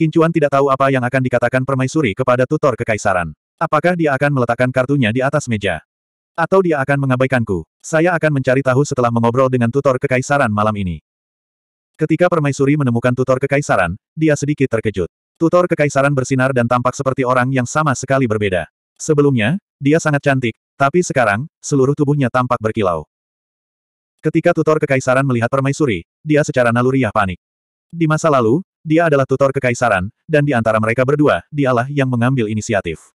Kincuan tidak tahu apa yang akan dikatakan permaisuri kepada tutor kekaisaran. Apakah dia akan meletakkan kartunya di atas meja? Atau dia akan mengabaikanku? Saya akan mencari tahu setelah mengobrol dengan tutor kekaisaran malam ini. Ketika permaisuri menemukan tutor kekaisaran, dia sedikit terkejut. Tutor kekaisaran bersinar dan tampak seperti orang yang sama sekali berbeda. Sebelumnya, dia sangat cantik, tapi sekarang, seluruh tubuhnya tampak berkilau. Ketika tutor kekaisaran melihat permaisuri, dia secara naluriah panik. Di masa lalu, dia adalah tutor kekaisaran, dan di antara mereka berdua, dialah yang mengambil inisiatif.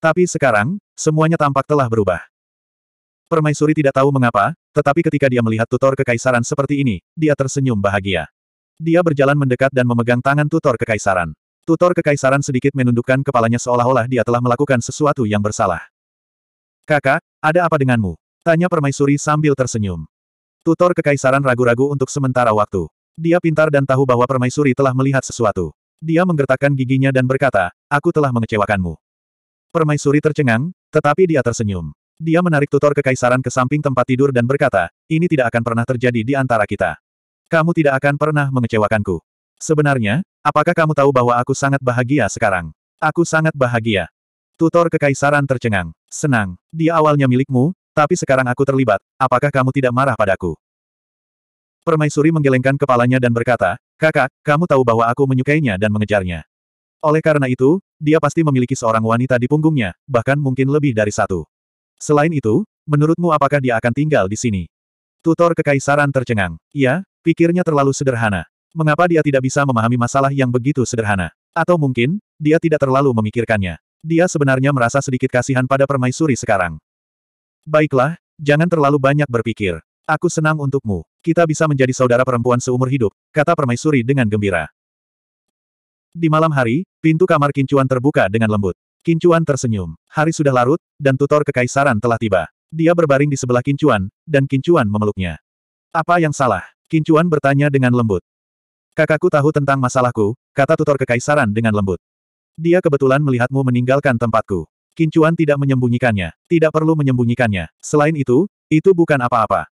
Tapi sekarang, semuanya tampak telah berubah. Permaisuri tidak tahu mengapa, tetapi ketika dia melihat tutor kekaisaran seperti ini, dia tersenyum bahagia. Dia berjalan mendekat dan memegang tangan tutor kekaisaran. Tutor kekaisaran sedikit menundukkan kepalanya seolah-olah dia telah melakukan sesuatu yang bersalah. Kakak, ada apa denganmu? Tanya permaisuri sambil tersenyum. Tutor kekaisaran ragu-ragu untuk sementara waktu. Dia pintar dan tahu bahwa permaisuri telah melihat sesuatu. Dia menggertakkan giginya dan berkata, aku telah mengecewakanmu. Permaisuri tercengang, tetapi dia tersenyum. Dia menarik tutor kekaisaran ke samping tempat tidur dan berkata, ini tidak akan pernah terjadi di antara kita. Kamu tidak akan pernah mengecewakanku. Sebenarnya, apakah kamu tahu bahwa aku sangat bahagia sekarang? Aku sangat bahagia. Tutor kekaisaran tercengang. Senang, dia awalnya milikmu, tapi sekarang aku terlibat, apakah kamu tidak marah padaku? Permaisuri menggelengkan kepalanya dan berkata, Kakak, kamu tahu bahwa aku menyukainya dan mengejarnya. Oleh karena itu, dia pasti memiliki seorang wanita di punggungnya, bahkan mungkin lebih dari satu. Selain itu, menurutmu apakah dia akan tinggal di sini? Tutor Kekaisaran tercengang. "Ya, pikirnya terlalu sederhana. Mengapa dia tidak bisa memahami masalah yang begitu sederhana? Atau mungkin, dia tidak terlalu memikirkannya. Dia sebenarnya merasa sedikit kasihan pada permaisuri sekarang. Baiklah, jangan terlalu banyak berpikir. Aku senang untukmu. Kita bisa menjadi saudara perempuan seumur hidup, kata permaisuri dengan gembira. Di malam hari, pintu kamar Kincuan terbuka dengan lembut. Kincuan tersenyum. Hari sudah larut, dan tutor kekaisaran telah tiba. Dia berbaring di sebelah Kincuan, dan Kincuan memeluknya. Apa yang salah? Kincuan bertanya dengan lembut. Kakakku tahu tentang masalahku, kata tutor kekaisaran dengan lembut. Dia kebetulan melihatmu meninggalkan tempatku. Kincuan tidak menyembunyikannya. Tidak perlu menyembunyikannya. Selain itu, itu bukan apa-apa.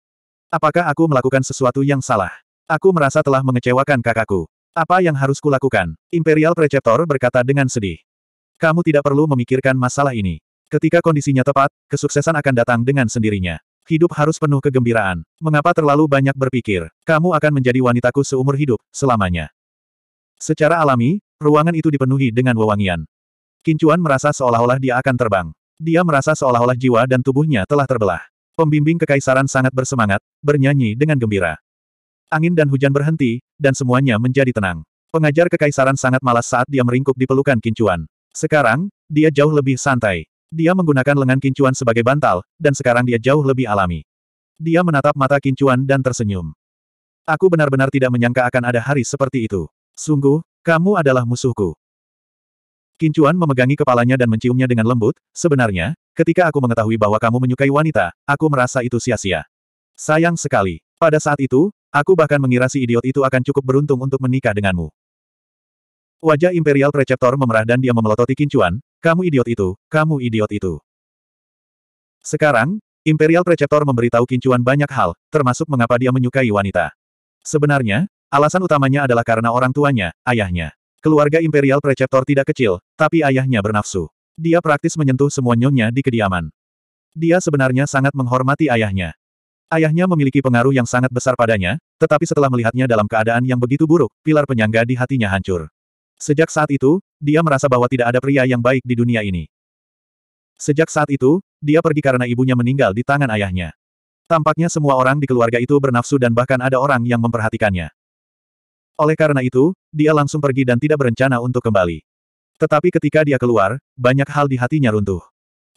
Apakah aku melakukan sesuatu yang salah? Aku merasa telah mengecewakan kakakku. Apa yang harus kulakukan? Imperial Preceptor berkata dengan sedih. Kamu tidak perlu memikirkan masalah ini. Ketika kondisinya tepat, kesuksesan akan datang dengan sendirinya. Hidup harus penuh kegembiraan. Mengapa terlalu banyak berpikir? Kamu akan menjadi wanitaku seumur hidup, selamanya. Secara alami, ruangan itu dipenuhi dengan wewangian. Kincuan merasa seolah-olah dia akan terbang. Dia merasa seolah-olah jiwa dan tubuhnya telah terbelah. Pembimbing kekaisaran sangat bersemangat, bernyanyi dengan gembira. Angin dan hujan berhenti, dan semuanya menjadi tenang. Pengajar kekaisaran sangat malas saat dia meringkuk di pelukan kincuan. Sekarang, dia jauh lebih santai. Dia menggunakan lengan kincuan sebagai bantal, dan sekarang dia jauh lebih alami. Dia menatap mata kincuan dan tersenyum. Aku benar-benar tidak menyangka akan ada hari seperti itu. Sungguh, kamu adalah musuhku. Kincuan memegangi kepalanya dan menciumnya dengan lembut, sebenarnya, Ketika aku mengetahui bahwa kamu menyukai wanita, aku merasa itu sia-sia. Sayang sekali. Pada saat itu, aku bahkan mengira si idiot itu akan cukup beruntung untuk menikah denganmu. Wajah Imperial Preceptor memerah dan dia memelototi kincuan, kamu idiot itu, kamu idiot itu. Sekarang, Imperial Preceptor memberitahu kincuan banyak hal, termasuk mengapa dia menyukai wanita. Sebenarnya, alasan utamanya adalah karena orang tuanya, ayahnya. Keluarga Imperial Preceptor tidak kecil, tapi ayahnya bernafsu. Dia praktis menyentuh semua nyonya di kediaman. Dia sebenarnya sangat menghormati ayahnya. Ayahnya memiliki pengaruh yang sangat besar padanya, tetapi setelah melihatnya dalam keadaan yang begitu buruk, pilar penyangga di hatinya hancur. Sejak saat itu, dia merasa bahwa tidak ada pria yang baik di dunia ini. Sejak saat itu, dia pergi karena ibunya meninggal di tangan ayahnya. Tampaknya semua orang di keluarga itu bernafsu dan bahkan ada orang yang memperhatikannya. Oleh karena itu, dia langsung pergi dan tidak berencana untuk kembali. Tetapi ketika dia keluar, banyak hal di hatinya runtuh.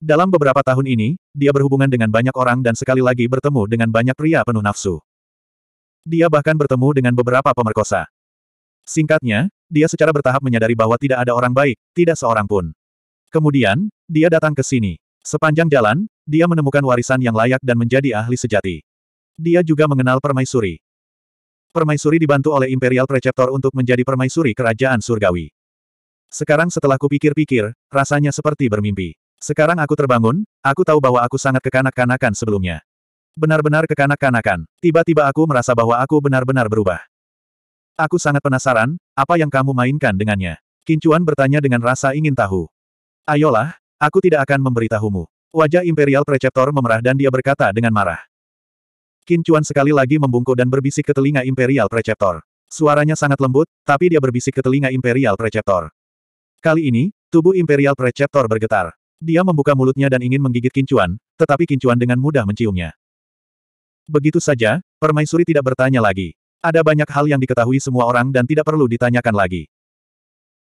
Dalam beberapa tahun ini, dia berhubungan dengan banyak orang dan sekali lagi bertemu dengan banyak pria penuh nafsu. Dia bahkan bertemu dengan beberapa pemerkosa. Singkatnya, dia secara bertahap menyadari bahwa tidak ada orang baik, tidak seorang pun. Kemudian, dia datang ke sini. Sepanjang jalan, dia menemukan warisan yang layak dan menjadi ahli sejati. Dia juga mengenal permaisuri. Permaisuri dibantu oleh Imperial Preceptor untuk menjadi permaisuri kerajaan surgawi. Sekarang setelah kupikir-pikir, rasanya seperti bermimpi. Sekarang aku terbangun, aku tahu bahwa aku sangat kekanak-kanakan sebelumnya. Benar-benar kekanak-kanakan. Tiba-tiba aku merasa bahwa aku benar-benar berubah. Aku sangat penasaran, apa yang kamu mainkan dengannya? Kincuan bertanya dengan rasa ingin tahu. Ayolah, aku tidak akan memberitahumu. Wajah Imperial Preceptor memerah dan dia berkata dengan marah. Kincuan sekali lagi membungkuk dan berbisik ke telinga Imperial Preceptor. Suaranya sangat lembut, tapi dia berbisik ke telinga Imperial Preceptor. Kali ini, tubuh Imperial Preceptor bergetar. Dia membuka mulutnya dan ingin menggigit kincuan, tetapi kincuan dengan mudah menciumnya. Begitu saja, permaisuri tidak bertanya lagi. Ada banyak hal yang diketahui semua orang dan tidak perlu ditanyakan lagi.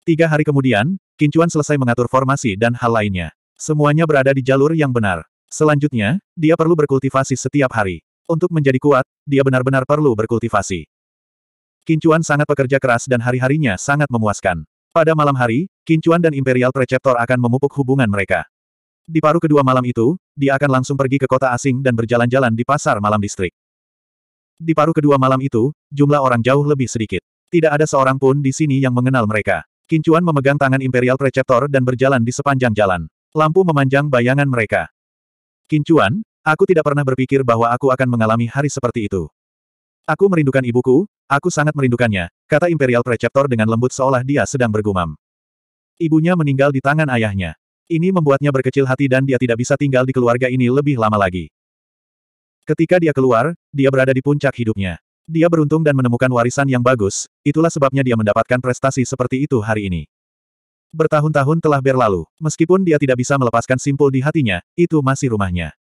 Tiga hari kemudian, Kincuan selesai mengatur formasi dan hal lainnya. Semuanya berada di jalur yang benar. Selanjutnya, dia perlu berkultivasi setiap hari. Untuk menjadi kuat, dia benar-benar perlu berkultivasi. Kincuan sangat pekerja keras dan hari-harinya sangat memuaskan. Pada malam hari, Kincuan dan Imperial Preceptor akan memupuk hubungan mereka. Di paruh kedua malam itu, dia akan langsung pergi ke kota asing dan berjalan-jalan di pasar malam distrik. Di paruh kedua malam itu, jumlah orang jauh lebih sedikit. Tidak ada seorang pun di sini yang mengenal mereka. Kincuan memegang tangan Imperial Preceptor dan berjalan di sepanjang jalan. Lampu memanjang bayangan mereka. Kincuan, aku tidak pernah berpikir bahwa aku akan mengalami hari seperti itu. Aku merindukan ibuku, aku sangat merindukannya, kata Imperial Preceptor dengan lembut seolah dia sedang bergumam. Ibunya meninggal di tangan ayahnya. Ini membuatnya berkecil hati dan dia tidak bisa tinggal di keluarga ini lebih lama lagi. Ketika dia keluar, dia berada di puncak hidupnya. Dia beruntung dan menemukan warisan yang bagus, itulah sebabnya dia mendapatkan prestasi seperti itu hari ini. Bertahun-tahun telah berlalu, meskipun dia tidak bisa melepaskan simpul di hatinya, itu masih rumahnya.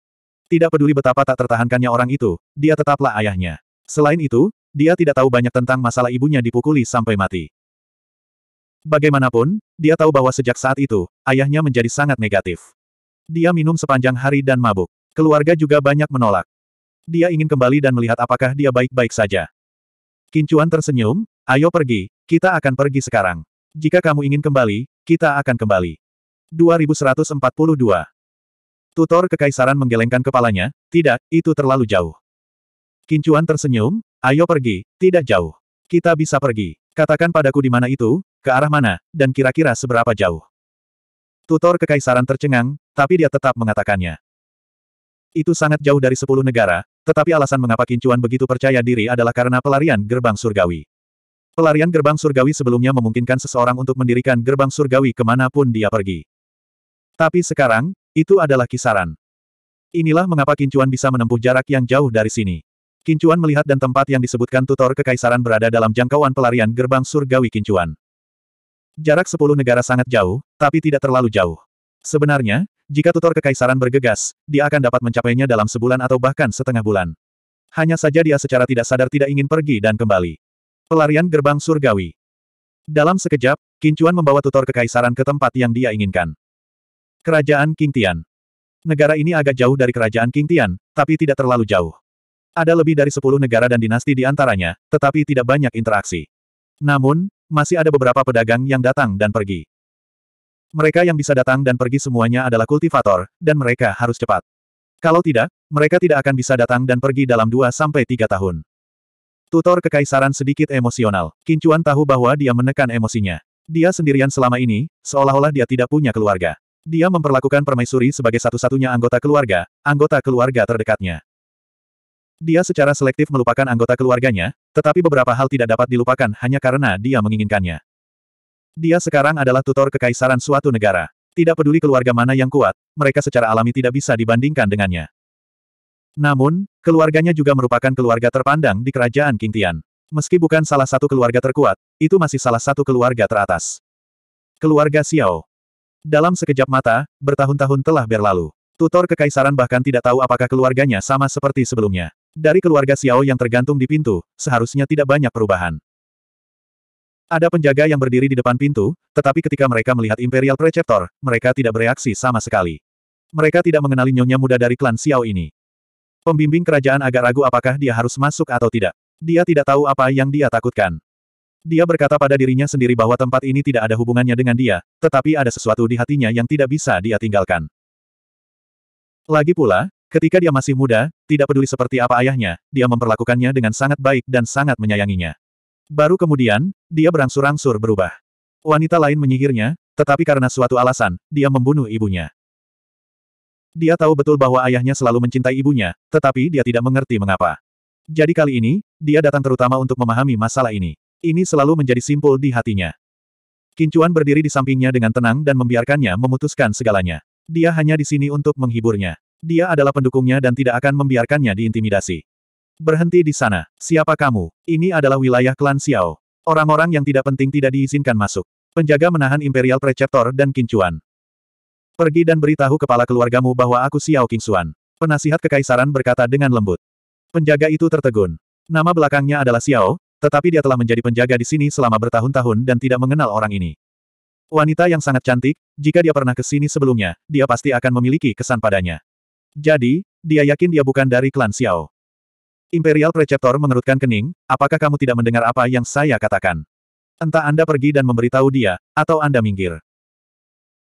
Tidak peduli betapa tak tertahankannya orang itu, dia tetaplah ayahnya. Selain itu, dia tidak tahu banyak tentang masalah ibunya dipukuli sampai mati. Bagaimanapun, dia tahu bahwa sejak saat itu, ayahnya menjadi sangat negatif. Dia minum sepanjang hari dan mabuk. Keluarga juga banyak menolak. Dia ingin kembali dan melihat apakah dia baik-baik saja. Kincuan tersenyum, ayo pergi, kita akan pergi sekarang. Jika kamu ingin kembali, kita akan kembali. 2142 Tutor Kekaisaran menggelengkan kepalanya, tidak, itu terlalu jauh. Kincuan tersenyum, ayo pergi, tidak jauh. Kita bisa pergi. Katakan padaku di mana itu, ke arah mana, dan kira-kira seberapa jauh. Tutor kekaisaran tercengang, tapi dia tetap mengatakannya. Itu sangat jauh dari sepuluh negara, tetapi alasan mengapa Kincuan begitu percaya diri adalah karena pelarian gerbang surgawi. Pelarian gerbang surgawi sebelumnya memungkinkan seseorang untuk mendirikan gerbang surgawi kemanapun dia pergi. Tapi sekarang, itu adalah kisaran. Inilah mengapa Kincuan bisa menempuh jarak yang jauh dari sini. Kincuan melihat dan tempat yang disebutkan tutor kekaisaran berada dalam jangkauan pelarian gerbang surgawi Kincuan. Jarak sepuluh negara sangat jauh, tapi tidak terlalu jauh. Sebenarnya, jika tutor kekaisaran bergegas, dia akan dapat mencapainya dalam sebulan atau bahkan setengah bulan. Hanya saja dia secara tidak sadar tidak ingin pergi dan kembali. Pelarian gerbang surgawi. Dalam sekejap, Kincuan membawa tutor kekaisaran ke tempat yang dia inginkan. Kerajaan Kingtian. Negara ini agak jauh dari kerajaan Kingtian, tapi tidak terlalu jauh. Ada lebih dari 10 negara dan dinasti di antaranya, tetapi tidak banyak interaksi. Namun, masih ada beberapa pedagang yang datang dan pergi. Mereka yang bisa datang dan pergi semuanya adalah kultivator, dan mereka harus cepat. Kalau tidak, mereka tidak akan bisa datang dan pergi dalam 2-3 tahun. Tutor kekaisaran sedikit emosional. Kincuan tahu bahwa dia menekan emosinya. Dia sendirian selama ini, seolah-olah dia tidak punya keluarga. Dia memperlakukan permaisuri sebagai satu-satunya anggota keluarga, anggota keluarga terdekatnya. Dia secara selektif melupakan anggota keluarganya, tetapi beberapa hal tidak dapat dilupakan hanya karena dia menginginkannya. Dia sekarang adalah tutor kekaisaran suatu negara. Tidak peduli keluarga mana yang kuat, mereka secara alami tidak bisa dibandingkan dengannya. Namun, keluarganya juga merupakan keluarga terpandang di kerajaan Kintian, Meski bukan salah satu keluarga terkuat, itu masih salah satu keluarga teratas. Keluarga Xiao. Dalam sekejap mata, bertahun-tahun telah berlalu. Tutor kekaisaran bahkan tidak tahu apakah keluarganya sama seperti sebelumnya. Dari keluarga Xiao yang tergantung di pintu, seharusnya tidak banyak perubahan. Ada penjaga yang berdiri di depan pintu, tetapi ketika mereka melihat Imperial Preceptor, mereka tidak bereaksi sama sekali. Mereka tidak mengenali nyonya muda dari klan Xiao ini. Pembimbing kerajaan agak ragu apakah dia harus masuk atau tidak. Dia tidak tahu apa yang dia takutkan. Dia berkata pada dirinya sendiri bahwa tempat ini tidak ada hubungannya dengan dia, tetapi ada sesuatu di hatinya yang tidak bisa dia tinggalkan. Lagi pula, Ketika dia masih muda, tidak peduli seperti apa ayahnya, dia memperlakukannya dengan sangat baik dan sangat menyayanginya. Baru kemudian, dia berangsur-angsur berubah. Wanita lain menyihirnya, tetapi karena suatu alasan, dia membunuh ibunya. Dia tahu betul bahwa ayahnya selalu mencintai ibunya, tetapi dia tidak mengerti mengapa. Jadi kali ini, dia datang terutama untuk memahami masalah ini. Ini selalu menjadi simpul di hatinya. Kincuan berdiri di sampingnya dengan tenang dan membiarkannya memutuskan segalanya. Dia hanya di sini untuk menghiburnya. Dia adalah pendukungnya dan tidak akan membiarkannya diintimidasi. Berhenti di sana. Siapa kamu? Ini adalah wilayah klan Xiao. Orang-orang yang tidak penting tidak diizinkan masuk. Penjaga menahan Imperial Preceptor dan Kincuan. Pergi dan beritahu kepala keluargamu bahwa aku Xiao Kingsuan. Penasihat kekaisaran berkata dengan lembut. Penjaga itu tertegun. Nama belakangnya adalah Xiao, tetapi dia telah menjadi penjaga di sini selama bertahun-tahun dan tidak mengenal orang ini. Wanita yang sangat cantik, jika dia pernah ke sini sebelumnya, dia pasti akan memiliki kesan padanya. Jadi, dia yakin dia bukan dari klan Xiao. Imperial Preceptor mengerutkan kening, apakah kamu tidak mendengar apa yang saya katakan? Entah Anda pergi dan memberitahu dia, atau Anda minggir.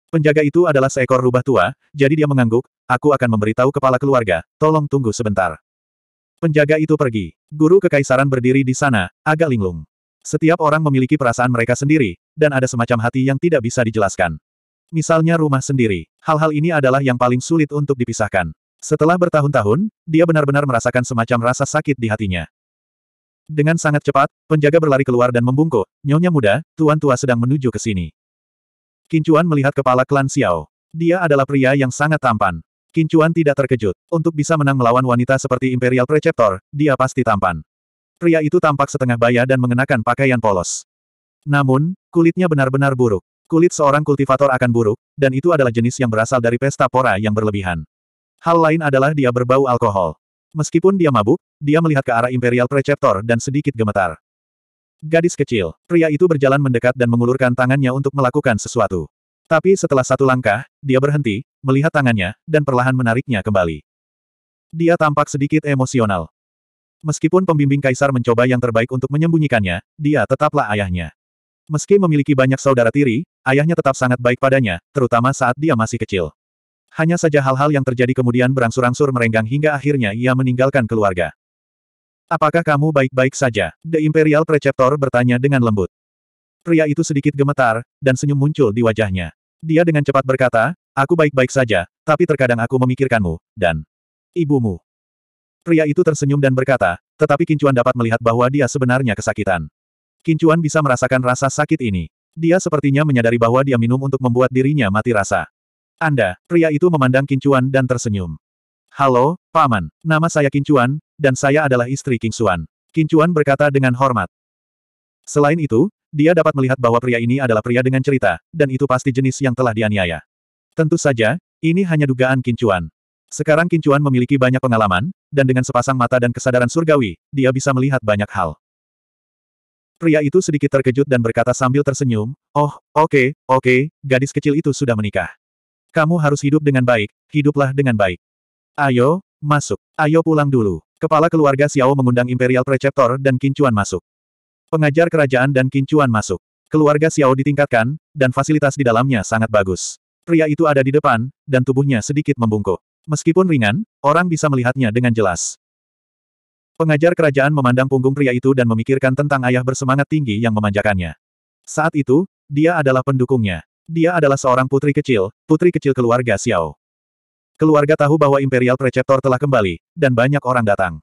Penjaga itu adalah seekor rubah tua, jadi dia mengangguk, aku akan memberitahu kepala keluarga, tolong tunggu sebentar. Penjaga itu pergi. Guru kekaisaran berdiri di sana, agak linglung. Setiap orang memiliki perasaan mereka sendiri, dan ada semacam hati yang tidak bisa dijelaskan. Misalnya rumah sendiri. Hal-hal ini adalah yang paling sulit untuk dipisahkan. Setelah bertahun-tahun, dia benar-benar merasakan semacam rasa sakit di hatinya. Dengan sangat cepat, penjaga berlari keluar dan membungkuk. Nyonya muda, tuan tua sedang menuju ke sini. Kincuan melihat kepala klan Xiao. Dia adalah pria yang sangat tampan. Kincuan tidak terkejut. Untuk bisa menang melawan wanita seperti Imperial Preceptor, dia pasti tampan. Pria itu tampak setengah baya dan mengenakan pakaian polos. Namun, kulitnya benar-benar buruk. Kulit seorang kultivator akan buruk, dan itu adalah jenis yang berasal dari pesta pora yang berlebihan. Hal lain adalah dia berbau alkohol. Meskipun dia mabuk, dia melihat ke arah Imperial Preceptor dan sedikit gemetar. Gadis kecil, pria itu berjalan mendekat dan mengulurkan tangannya untuk melakukan sesuatu. Tapi setelah satu langkah, dia berhenti, melihat tangannya, dan perlahan menariknya kembali. Dia tampak sedikit emosional. Meskipun pembimbing kaisar mencoba yang terbaik untuk menyembunyikannya, dia tetaplah ayahnya. Meski memiliki banyak saudara tiri, ayahnya tetap sangat baik padanya, terutama saat dia masih kecil. Hanya saja hal-hal yang terjadi kemudian berangsur-angsur merenggang hingga akhirnya ia meninggalkan keluarga. Apakah kamu baik-baik saja? The Imperial Preceptor bertanya dengan lembut. Pria itu sedikit gemetar, dan senyum muncul di wajahnya. Dia dengan cepat berkata, Aku baik-baik saja, tapi terkadang aku memikirkanmu, dan ibumu. Pria itu tersenyum dan berkata, tetapi Kincuan dapat melihat bahwa dia sebenarnya kesakitan. Kincuan bisa merasakan rasa sakit ini. Dia sepertinya menyadari bahwa dia minum untuk membuat dirinya mati rasa. Anda, pria itu memandang Kincuan dan tersenyum. Halo, Paman. Nama saya Kincuan, dan saya adalah istri King Kingsuan. Kincuan berkata dengan hormat. Selain itu, dia dapat melihat bahwa pria ini adalah pria dengan cerita, dan itu pasti jenis yang telah dianiaya. Tentu saja, ini hanya dugaan Kincuan. Sekarang Kincuan memiliki banyak pengalaman, dan dengan sepasang mata dan kesadaran surgawi, dia bisa melihat banyak hal. Pria itu sedikit terkejut dan berkata sambil tersenyum, Oh, oke, okay, oke, okay, gadis kecil itu sudah menikah. Kamu harus hidup dengan baik, hiduplah dengan baik. Ayo, masuk. Ayo pulang dulu. Kepala keluarga Xiao mengundang Imperial Preceptor dan Kincuan masuk. Pengajar kerajaan dan Kincuan masuk. Keluarga Xiao ditingkatkan, dan fasilitas di dalamnya sangat bagus. Pria itu ada di depan, dan tubuhnya sedikit membungkuk. Meskipun ringan, orang bisa melihatnya dengan jelas. Pengajar kerajaan memandang punggung pria itu dan memikirkan tentang ayah bersemangat tinggi yang memanjakannya. Saat itu, dia adalah pendukungnya. Dia adalah seorang putri kecil, putri kecil keluarga Xiao. Keluarga tahu bahwa Imperial Preceptor telah kembali, dan banyak orang datang.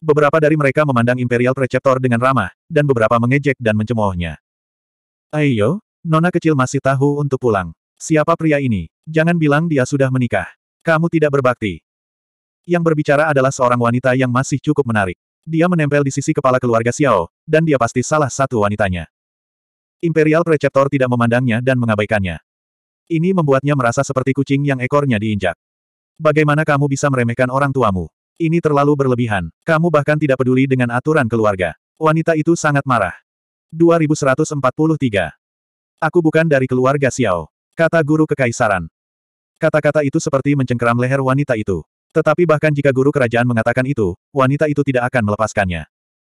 Beberapa dari mereka memandang Imperial Preceptor dengan ramah, dan beberapa mengejek dan mencemoohnya. Ayo, Nona kecil masih tahu untuk pulang. Siapa pria ini? Jangan bilang dia sudah menikah. Kamu tidak berbakti. Yang berbicara adalah seorang wanita yang masih cukup menarik. Dia menempel di sisi kepala keluarga Xiao, dan dia pasti salah satu wanitanya. Imperial Preceptor tidak memandangnya dan mengabaikannya. Ini membuatnya merasa seperti kucing yang ekornya diinjak. Bagaimana kamu bisa meremehkan orang tuamu? Ini terlalu berlebihan. Kamu bahkan tidak peduli dengan aturan keluarga. Wanita itu sangat marah. 2143. Aku bukan dari keluarga Xiao. Kata guru kekaisaran. Kata-kata itu seperti mencengkeram leher wanita itu. Tetapi bahkan jika guru kerajaan mengatakan itu, wanita itu tidak akan melepaskannya.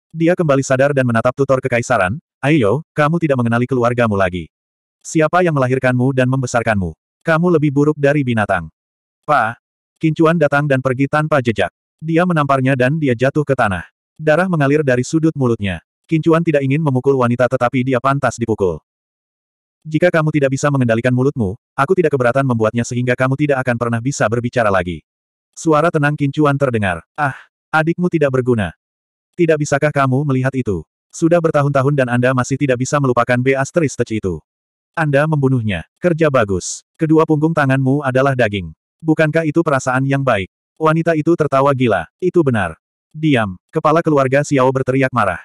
Dia kembali sadar dan menatap tutor kekaisaran, Ayo, kamu tidak mengenali keluargamu lagi. Siapa yang melahirkanmu dan membesarkanmu? Kamu lebih buruk dari binatang. Pa, Kincuan datang dan pergi tanpa jejak. Dia menamparnya dan dia jatuh ke tanah. Darah mengalir dari sudut mulutnya. Kincuan tidak ingin memukul wanita tetapi dia pantas dipukul. Jika kamu tidak bisa mengendalikan mulutmu, aku tidak keberatan membuatnya sehingga kamu tidak akan pernah bisa berbicara lagi. Suara tenang kincuan terdengar. Ah, adikmu tidak berguna. Tidak bisakah kamu melihat itu? Sudah bertahun-tahun dan Anda masih tidak bisa melupakan B. Tech itu. Anda membunuhnya. Kerja bagus. Kedua punggung tanganmu adalah daging. Bukankah itu perasaan yang baik? Wanita itu tertawa gila. Itu benar. Diam. Kepala keluarga Xiao berteriak marah.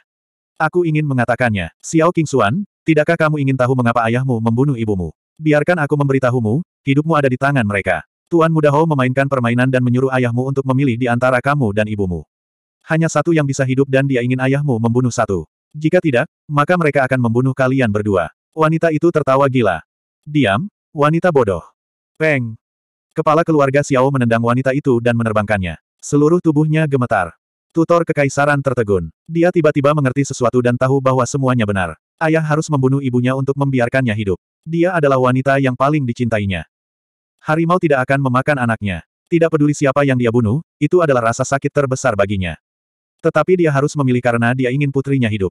Aku ingin mengatakannya. Xiao King Xuan, tidakkah kamu ingin tahu mengapa ayahmu membunuh ibumu? Biarkan aku memberitahumu, hidupmu ada di tangan mereka. Tuan Muda memainkan permainan dan menyuruh ayahmu untuk memilih di antara kamu dan ibumu. Hanya satu yang bisa hidup dan dia ingin ayahmu membunuh satu. Jika tidak, maka mereka akan membunuh kalian berdua. Wanita itu tertawa gila. Diam, wanita bodoh. Peng. Kepala keluarga Xiao menendang wanita itu dan menerbangkannya. Seluruh tubuhnya gemetar. Tutor kekaisaran tertegun. Dia tiba-tiba mengerti sesuatu dan tahu bahwa semuanya benar. Ayah harus membunuh ibunya untuk membiarkannya hidup. Dia adalah wanita yang paling dicintainya. Harimau tidak akan memakan anaknya. Tidak peduli siapa yang dia bunuh, itu adalah rasa sakit terbesar baginya. Tetapi dia harus memilih karena dia ingin putrinya hidup.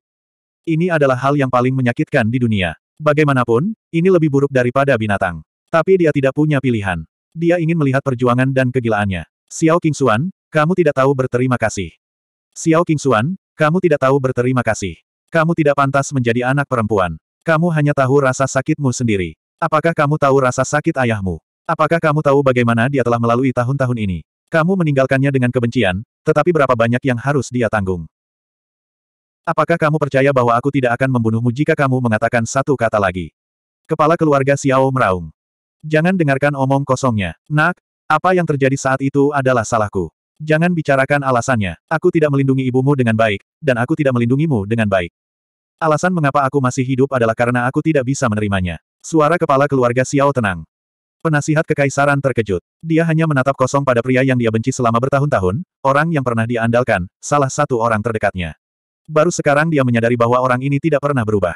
Ini adalah hal yang paling menyakitkan di dunia. Bagaimanapun, ini lebih buruk daripada binatang. Tapi dia tidak punya pilihan. Dia ingin melihat perjuangan dan kegilaannya. Xiao Qingxuan, kamu tidak tahu berterima kasih. Xiao Qingxuan, kamu tidak tahu berterima kasih. Kamu tidak pantas menjadi anak perempuan. Kamu hanya tahu rasa sakitmu sendiri. Apakah kamu tahu rasa sakit ayahmu? Apakah kamu tahu bagaimana dia telah melalui tahun-tahun ini? Kamu meninggalkannya dengan kebencian, tetapi berapa banyak yang harus dia tanggung? Apakah kamu percaya bahwa aku tidak akan membunuhmu jika kamu mengatakan satu kata lagi? Kepala keluarga Xiao meraung. Jangan dengarkan omong kosongnya. Nak, apa yang terjadi saat itu adalah salahku. Jangan bicarakan alasannya. Aku tidak melindungi ibumu dengan baik, dan aku tidak melindungimu dengan baik. Alasan mengapa aku masih hidup adalah karena aku tidak bisa menerimanya. Suara kepala keluarga Xiao tenang. Penasihat kekaisaran terkejut. Dia hanya menatap kosong pada pria yang dia benci selama bertahun-tahun, orang yang pernah dia andalkan, salah satu orang terdekatnya. Baru sekarang dia menyadari bahwa orang ini tidak pernah berubah.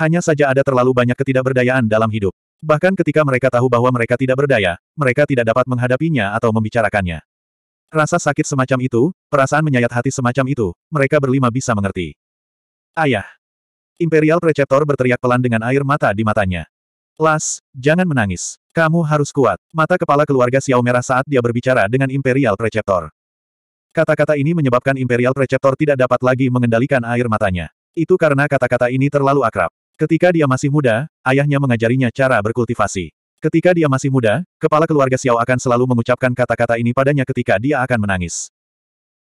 Hanya saja ada terlalu banyak ketidakberdayaan dalam hidup. Bahkan ketika mereka tahu bahwa mereka tidak berdaya, mereka tidak dapat menghadapinya atau membicarakannya. Rasa sakit semacam itu, perasaan menyayat hati semacam itu, mereka berlima bisa mengerti. Ayah. Imperial Preceptor berteriak pelan dengan air mata di matanya. Las, jangan menangis. Kamu harus kuat. Mata kepala keluarga Xiao merah saat dia berbicara dengan Imperial Preceptor. Kata-kata ini menyebabkan Imperial Preceptor tidak dapat lagi mengendalikan air matanya. Itu karena kata-kata ini terlalu akrab. Ketika dia masih muda, ayahnya mengajarinya cara berkultivasi. Ketika dia masih muda, kepala keluarga Xiao akan selalu mengucapkan kata-kata ini padanya ketika dia akan menangis.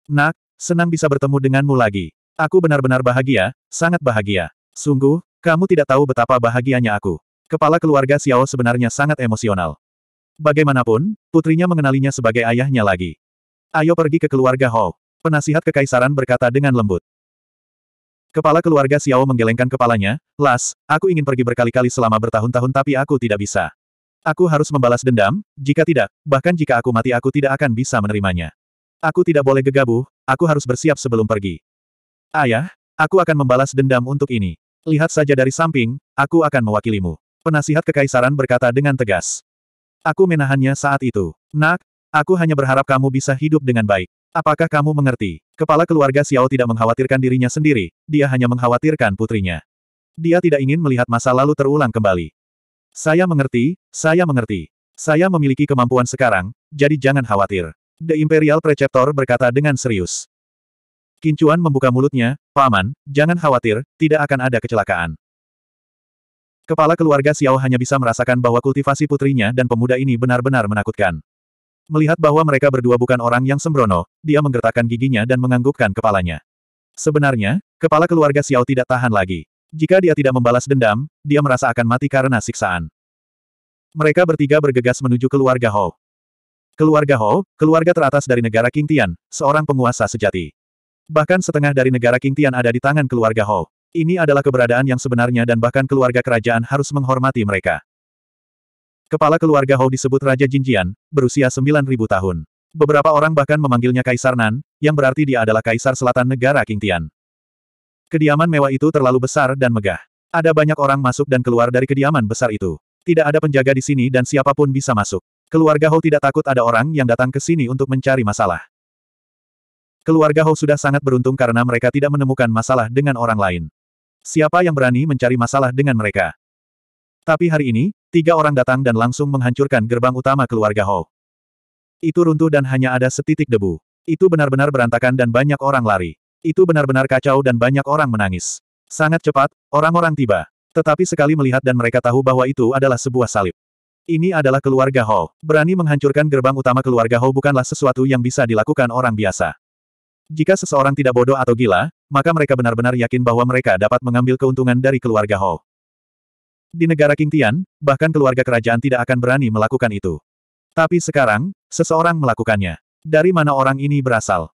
Nak, senang bisa bertemu denganmu lagi. Aku benar-benar bahagia, sangat bahagia. Sungguh, kamu tidak tahu betapa bahagianya aku. Kepala keluarga Xiao sebenarnya sangat emosional. Bagaimanapun, putrinya mengenalinya sebagai ayahnya lagi. Ayo pergi ke keluarga Hou. Penasihat kekaisaran berkata dengan lembut. Kepala keluarga Xiao menggelengkan kepalanya, Las, aku ingin pergi berkali-kali selama bertahun-tahun tapi aku tidak bisa. Aku harus membalas dendam, jika tidak, bahkan jika aku mati aku tidak akan bisa menerimanya. Aku tidak boleh gegabah, aku harus bersiap sebelum pergi. Ayah, aku akan membalas dendam untuk ini. Lihat saja dari samping, aku akan mewakilimu. Penasihat kekaisaran berkata dengan tegas. Aku menahannya saat itu. Nak, aku hanya berharap kamu bisa hidup dengan baik. Apakah kamu mengerti? Kepala keluarga Xiao tidak mengkhawatirkan dirinya sendiri, dia hanya mengkhawatirkan putrinya. Dia tidak ingin melihat masa lalu terulang kembali. Saya mengerti, saya mengerti. Saya memiliki kemampuan sekarang, jadi jangan khawatir. The Imperial Preceptor berkata dengan serius. Kincuan membuka mulutnya, Paman, jangan khawatir, tidak akan ada kecelakaan. Kepala keluarga Xiao hanya bisa merasakan bahwa kultivasi putrinya dan pemuda ini benar-benar menakutkan. Melihat bahwa mereka berdua bukan orang yang sembrono, dia menggertakkan giginya dan menganggukkan kepalanya. Sebenarnya, kepala keluarga Xiao tidak tahan lagi. Jika dia tidak membalas dendam, dia merasa akan mati karena siksaan. Mereka bertiga bergegas menuju keluarga Hou. Keluarga Hou, keluarga teratas dari negara Qingtian, seorang penguasa sejati. Bahkan setengah dari negara Qingtian ada di tangan keluarga Hou. Ini adalah keberadaan yang sebenarnya dan bahkan keluarga kerajaan harus menghormati mereka. Kepala keluarga Hou disebut Raja Jinjian, berusia 9.000 tahun. Beberapa orang bahkan memanggilnya Kaisar Nan, yang berarti dia adalah Kaisar Selatan Negara Qingtian. Kediaman mewah itu terlalu besar dan megah. Ada banyak orang masuk dan keluar dari kediaman besar itu. Tidak ada penjaga di sini dan siapapun bisa masuk. Keluarga Hou tidak takut ada orang yang datang ke sini untuk mencari masalah. Keluarga Hou sudah sangat beruntung karena mereka tidak menemukan masalah dengan orang lain. Siapa yang berani mencari masalah dengan mereka? Tapi hari ini, tiga orang datang dan langsung menghancurkan gerbang utama keluarga Ho. Itu runtuh dan hanya ada setitik debu. Itu benar-benar berantakan dan banyak orang lari. Itu benar-benar kacau dan banyak orang menangis. Sangat cepat, orang-orang tiba. Tetapi sekali melihat dan mereka tahu bahwa itu adalah sebuah salib. Ini adalah keluarga Ho. Berani menghancurkan gerbang utama keluarga Ho bukanlah sesuatu yang bisa dilakukan orang biasa. Jika seseorang tidak bodoh atau gila, maka mereka benar-benar yakin bahwa mereka dapat mengambil keuntungan dari keluarga Ho. Di negara King Tian, bahkan keluarga kerajaan tidak akan berani melakukan itu. Tapi sekarang, seseorang melakukannya. Dari mana orang ini berasal?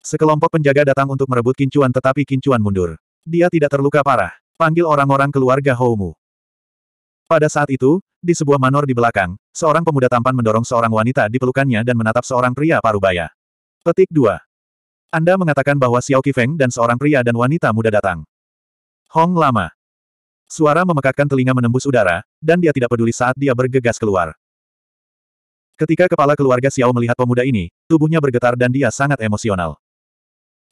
Sekelompok penjaga datang untuk merebut Kincuan tetapi Kincuan mundur. Dia tidak terluka parah. Panggil orang-orang keluarga Houmu. Pada saat itu, di sebuah manor di belakang, seorang pemuda tampan mendorong seorang wanita di pelukannya dan menatap seorang pria parubaya. Petik 2. Anda mengatakan bahwa Xiao Qifeng dan seorang pria dan wanita muda datang. Hong lama. Suara memekakkan telinga menembus udara, dan dia tidak peduli saat dia bergegas keluar. Ketika kepala keluarga Xiao melihat pemuda ini, tubuhnya bergetar dan dia sangat emosional.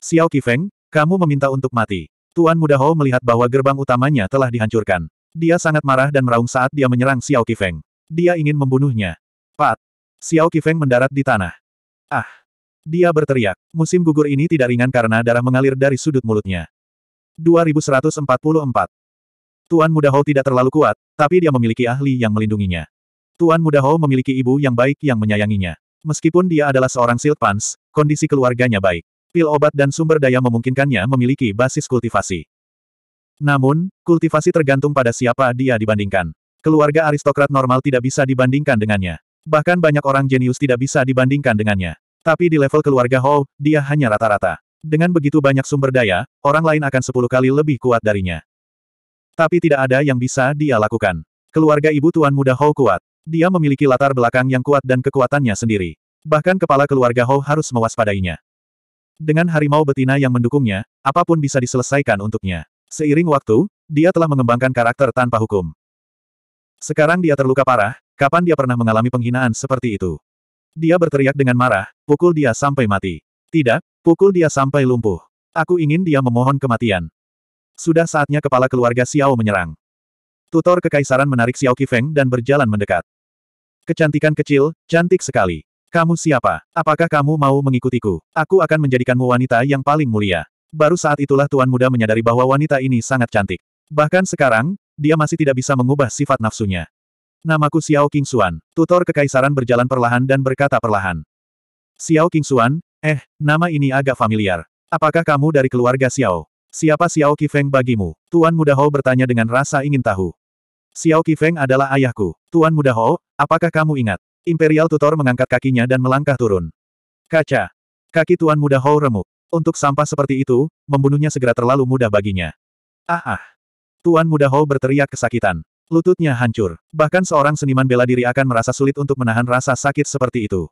Xiao Qifeng, kamu meminta untuk mati. Tuan Muda Hou melihat bahwa gerbang utamanya telah dihancurkan. Dia sangat marah dan meraung saat dia menyerang Xiao Qifeng. Dia ingin membunuhnya. Pat. Xiao Qifeng mendarat di tanah. Ah. Dia berteriak. Musim gugur ini tidak ringan karena darah mengalir dari sudut mulutnya. 2144. Tuan Muda Hou tidak terlalu kuat, tapi dia memiliki ahli yang melindunginya. Tuan Muda Hou memiliki ibu yang baik yang menyayanginya. Meskipun dia adalah seorang silpans, kondisi keluarganya baik. Pil obat dan sumber daya memungkinkannya memiliki basis kultivasi. Namun, kultivasi tergantung pada siapa dia dibandingkan. Keluarga aristokrat normal tidak bisa dibandingkan dengannya. Bahkan banyak orang jenius tidak bisa dibandingkan dengannya. Tapi di level keluarga Hou, dia hanya rata-rata. Dengan begitu banyak sumber daya, orang lain akan sepuluh kali lebih kuat darinya. Tapi tidak ada yang bisa dia lakukan. Keluarga ibu tuan muda Hou kuat. Dia memiliki latar belakang yang kuat dan kekuatannya sendiri. Bahkan kepala keluarga Hou harus mewaspadainya. Dengan harimau betina yang mendukungnya, apapun bisa diselesaikan untuknya. Seiring waktu, dia telah mengembangkan karakter tanpa hukum. Sekarang dia terluka parah, kapan dia pernah mengalami penghinaan seperti itu? Dia berteriak dengan marah, pukul dia sampai mati. Tidak, pukul dia sampai lumpuh. Aku ingin dia memohon kematian. Sudah saatnya kepala keluarga Xiao menyerang. Tutor kekaisaran menarik Xiao Qifeng dan berjalan mendekat. Kecantikan kecil, cantik sekali. Kamu siapa? Apakah kamu mau mengikutiku? Aku akan menjadikanmu wanita yang paling mulia. Baru saat itulah Tuan Muda menyadari bahwa wanita ini sangat cantik. Bahkan sekarang, dia masih tidak bisa mengubah sifat nafsunya. Namaku Xiao King Xuan. Tutor Kekaisaran berjalan perlahan dan berkata perlahan. Xiao King Xuan, eh, nama ini agak familiar. Apakah kamu dari keluarga Xiao? Siapa Xiao Qifeng bagimu? Tuan Muda Ho bertanya dengan rasa ingin tahu. Xiao Qifeng adalah ayahku. Tuan Muda Ho, apakah kamu ingat? Imperial Tutor mengangkat kakinya dan melangkah turun. Kaca. Kaki Tuan Muda Ho remuk. Untuk sampah seperti itu, membunuhnya segera terlalu mudah baginya. Ah ah. Tuan Muda Ho berteriak kesakitan. Lututnya hancur. Bahkan seorang seniman bela diri akan merasa sulit untuk menahan rasa sakit seperti itu.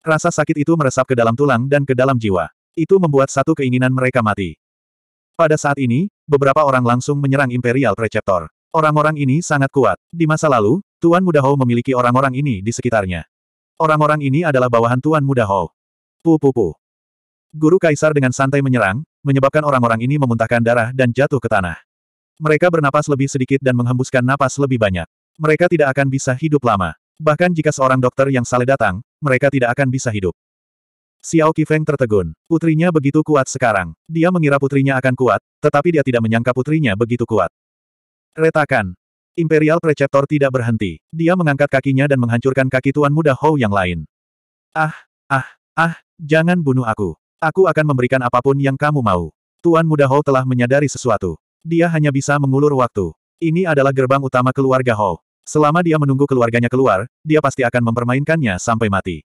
Rasa sakit itu meresap ke dalam tulang dan ke dalam jiwa. Itu membuat satu keinginan mereka mati. Pada saat ini, beberapa orang langsung menyerang Imperial Preceptor. Orang-orang ini sangat kuat. Di masa lalu, Tuan Muda Hou memiliki orang-orang ini di sekitarnya. Orang-orang ini adalah bawahan Tuan Muda Hou. Pu-pu-pu. Guru Kaisar dengan santai menyerang, menyebabkan orang-orang ini memuntahkan darah dan jatuh ke tanah. Mereka bernapas lebih sedikit dan menghembuskan napas lebih banyak. Mereka tidak akan bisa hidup lama. Bahkan jika seorang dokter yang saleh datang, mereka tidak akan bisa hidup. Xiao Qifeng tertegun. Putrinya begitu kuat sekarang. Dia mengira putrinya akan kuat, tetapi dia tidak menyangka putrinya begitu kuat. Retakan. Imperial Preceptor tidak berhenti. Dia mengangkat kakinya dan menghancurkan kaki tuan muda Hou yang lain. Ah, ah, ah, jangan bunuh aku. Aku akan memberikan apapun yang kamu mau. Tuan muda Hou telah menyadari sesuatu. Dia hanya bisa mengulur waktu. Ini adalah gerbang utama keluarga Hou. Selama dia menunggu keluarganya keluar, dia pasti akan mempermainkannya sampai mati.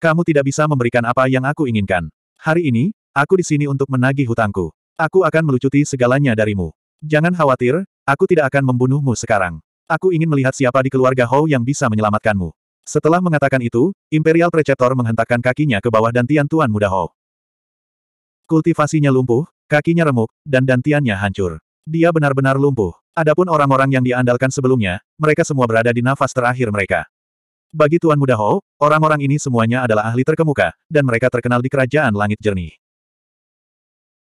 Kamu tidak bisa memberikan apa yang aku inginkan. Hari ini, aku di sini untuk menagih hutangku. Aku akan melucuti segalanya darimu. Jangan khawatir, aku tidak akan membunuhmu sekarang. Aku ingin melihat siapa di keluarga Hou yang bisa menyelamatkanmu. Setelah mengatakan itu, Imperial Preceptor menghentakkan kakinya ke bawah dan Tian Tuan Muda Hou. Kultivasinya lumpuh, Kakinya remuk, dan dantiannya hancur. Dia benar-benar lumpuh. Adapun orang-orang yang diandalkan sebelumnya, mereka semua berada di nafas terakhir mereka. Bagi Tuan Muda Ho, orang-orang ini semuanya adalah ahli terkemuka, dan mereka terkenal di kerajaan langit jernih.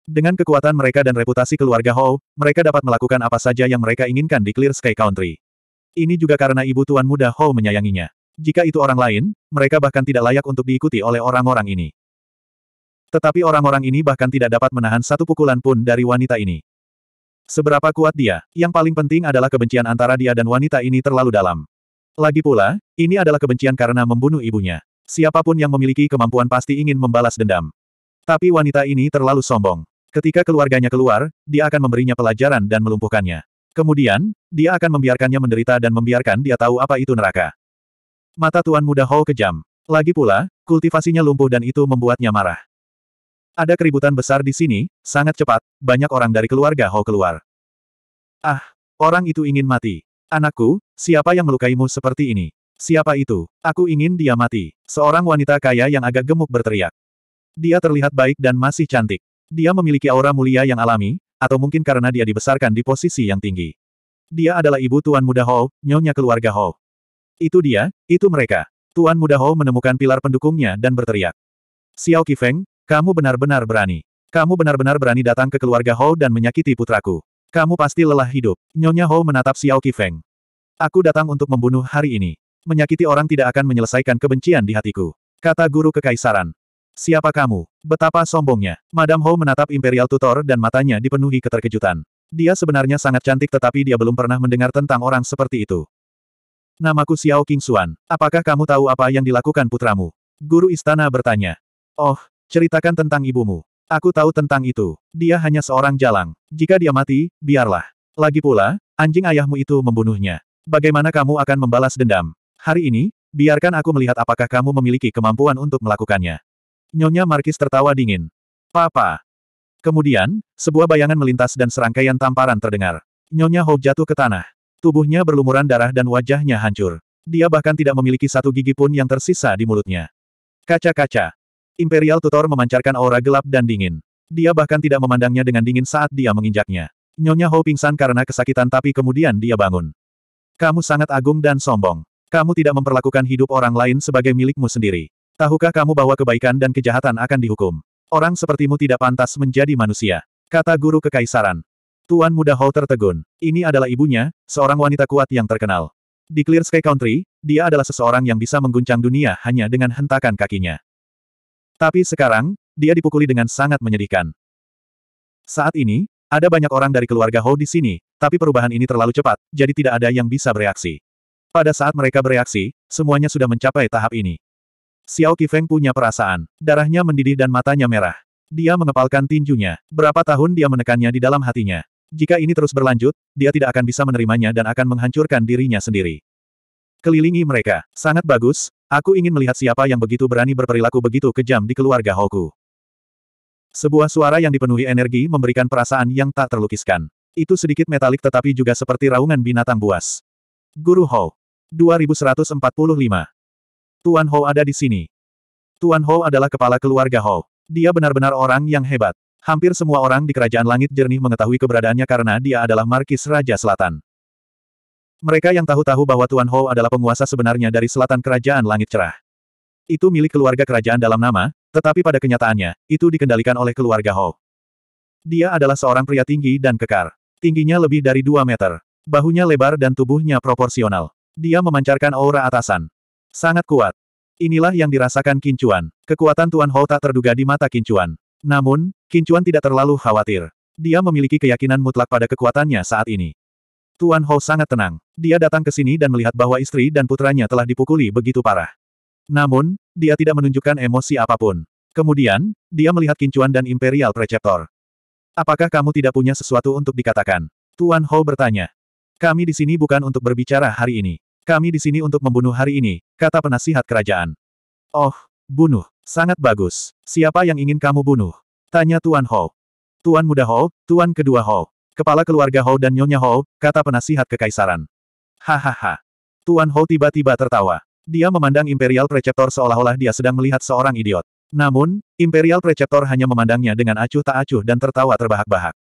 Dengan kekuatan mereka dan reputasi keluarga Ho, mereka dapat melakukan apa saja yang mereka inginkan di Clear Sky Country. Ini juga karena ibu Tuan Muda Ho menyayanginya. Jika itu orang lain, mereka bahkan tidak layak untuk diikuti oleh orang-orang ini. Tetapi orang-orang ini bahkan tidak dapat menahan satu pukulan pun dari wanita ini. Seberapa kuat dia, yang paling penting adalah kebencian antara dia dan wanita ini terlalu dalam. Lagi pula, ini adalah kebencian karena membunuh ibunya. Siapapun yang memiliki kemampuan pasti ingin membalas dendam. Tapi wanita ini terlalu sombong. Ketika keluarganya keluar, dia akan memberinya pelajaran dan melumpuhkannya. Kemudian, dia akan membiarkannya menderita dan membiarkan dia tahu apa itu neraka. Mata Tuan Muda Hou kejam. Lagi pula, kultivasinya lumpuh dan itu membuatnya marah. Ada keributan besar di sini, sangat cepat, banyak orang dari keluarga Ho keluar. Ah, orang itu ingin mati. Anakku, siapa yang melukaimu seperti ini? Siapa itu? Aku ingin dia mati. Seorang wanita kaya yang agak gemuk berteriak. Dia terlihat baik dan masih cantik. Dia memiliki aura mulia yang alami, atau mungkin karena dia dibesarkan di posisi yang tinggi. Dia adalah ibu Tuan Muda Ho, nyonya keluarga Ho. Itu dia, itu mereka. Tuan Muda Ho menemukan pilar pendukungnya dan berteriak. Xiao Kifeng, kamu benar-benar berani. Kamu benar-benar berani datang ke keluarga Hou dan menyakiti putraku. Kamu pasti lelah hidup. Nyonya Hou menatap Xiao Qifeng. Aku datang untuk membunuh hari ini. Menyakiti orang tidak akan menyelesaikan kebencian di hatiku. Kata guru kekaisaran. Siapa kamu? Betapa sombongnya. Madam Hou menatap Imperial Tutor dan matanya dipenuhi keterkejutan. Dia sebenarnya sangat cantik tetapi dia belum pernah mendengar tentang orang seperti itu. Namaku Xiao Qingxuan. Apakah kamu tahu apa yang dilakukan putramu? Guru istana bertanya. Oh, Ceritakan tentang ibumu. Aku tahu tentang itu. Dia hanya seorang jalang. Jika dia mati, biarlah. Lagi pula, anjing ayahmu itu membunuhnya. Bagaimana kamu akan membalas dendam? Hari ini, biarkan aku melihat apakah kamu memiliki kemampuan untuk melakukannya. Nyonya Markis tertawa dingin. Papa. Kemudian, sebuah bayangan melintas dan serangkaian tamparan terdengar. Nyonya Hope jatuh ke tanah. Tubuhnya berlumuran darah dan wajahnya hancur. Dia bahkan tidak memiliki satu gigi pun yang tersisa di mulutnya. Kaca-kaca. Imperial Tutor memancarkan aura gelap dan dingin. Dia bahkan tidak memandangnya dengan dingin saat dia menginjaknya. Nyonya Hou pingsan karena kesakitan tapi kemudian dia bangun. Kamu sangat agung dan sombong. Kamu tidak memperlakukan hidup orang lain sebagai milikmu sendiri. Tahukah kamu bahwa kebaikan dan kejahatan akan dihukum? Orang sepertimu tidak pantas menjadi manusia. Kata guru kekaisaran. Tuan muda Hou tertegun. Ini adalah ibunya, seorang wanita kuat yang terkenal. Di Clear Sky Country, dia adalah seseorang yang bisa mengguncang dunia hanya dengan hentakan kakinya. Tapi sekarang, dia dipukuli dengan sangat menyedihkan. Saat ini, ada banyak orang dari keluarga Hou di sini, tapi perubahan ini terlalu cepat, jadi tidak ada yang bisa bereaksi. Pada saat mereka bereaksi, semuanya sudah mencapai tahap ini. Xiao Qifeng punya perasaan, darahnya mendidih dan matanya merah. Dia mengepalkan tinjunya. Berapa tahun dia menekannya di dalam hatinya. Jika ini terus berlanjut, dia tidak akan bisa menerimanya dan akan menghancurkan dirinya sendiri. Kelilingi mereka. Sangat bagus, aku ingin melihat siapa yang begitu berani berperilaku begitu kejam di keluarga Hoku. Sebuah suara yang dipenuhi energi memberikan perasaan yang tak terlukiskan. Itu sedikit metalik tetapi juga seperti raungan binatang buas. Guru Hou. 2145. Tuan Hou ada di sini. Tuan Hou adalah kepala keluarga Hou. Dia benar-benar orang yang hebat. Hampir semua orang di Kerajaan Langit Jernih mengetahui keberadaannya karena dia adalah Markis Raja Selatan. Mereka yang tahu-tahu bahwa Tuan Hou adalah penguasa sebenarnya dari selatan kerajaan langit cerah. Itu milik keluarga kerajaan dalam nama, tetapi pada kenyataannya, itu dikendalikan oleh keluarga Hou. Dia adalah seorang pria tinggi dan kekar. Tingginya lebih dari 2 meter. Bahunya lebar dan tubuhnya proporsional. Dia memancarkan aura atasan. Sangat kuat. Inilah yang dirasakan Kincuan. Kekuatan Tuan Hou tak terduga di mata Kincuan. Namun, Kincuan tidak terlalu khawatir. Dia memiliki keyakinan mutlak pada kekuatannya saat ini. Tuan Ho sangat tenang. Dia datang ke sini dan melihat bahwa istri dan putranya telah dipukuli begitu parah. Namun, dia tidak menunjukkan emosi apapun. Kemudian, dia melihat Kincuan dan Imperial Preceptor. Apakah kamu tidak punya sesuatu untuk dikatakan? Tuan Ho bertanya. Kami di sini bukan untuk berbicara hari ini. Kami di sini untuk membunuh hari ini, kata penasihat kerajaan. Oh, bunuh. Sangat bagus. Siapa yang ingin kamu bunuh? Tanya Tuan Ho. Tuan muda Ho, Tuan kedua Ho. Kepala keluarga Hou dan Nyonya Hou, kata penasihat kekaisaran. Hahaha. Tuan Hou tiba-tiba tertawa. Dia memandang Imperial Preceptor seolah-olah dia sedang melihat seorang idiot. Namun, Imperial Preceptor hanya memandangnya dengan acuh tak acuh dan tertawa terbahak-bahak.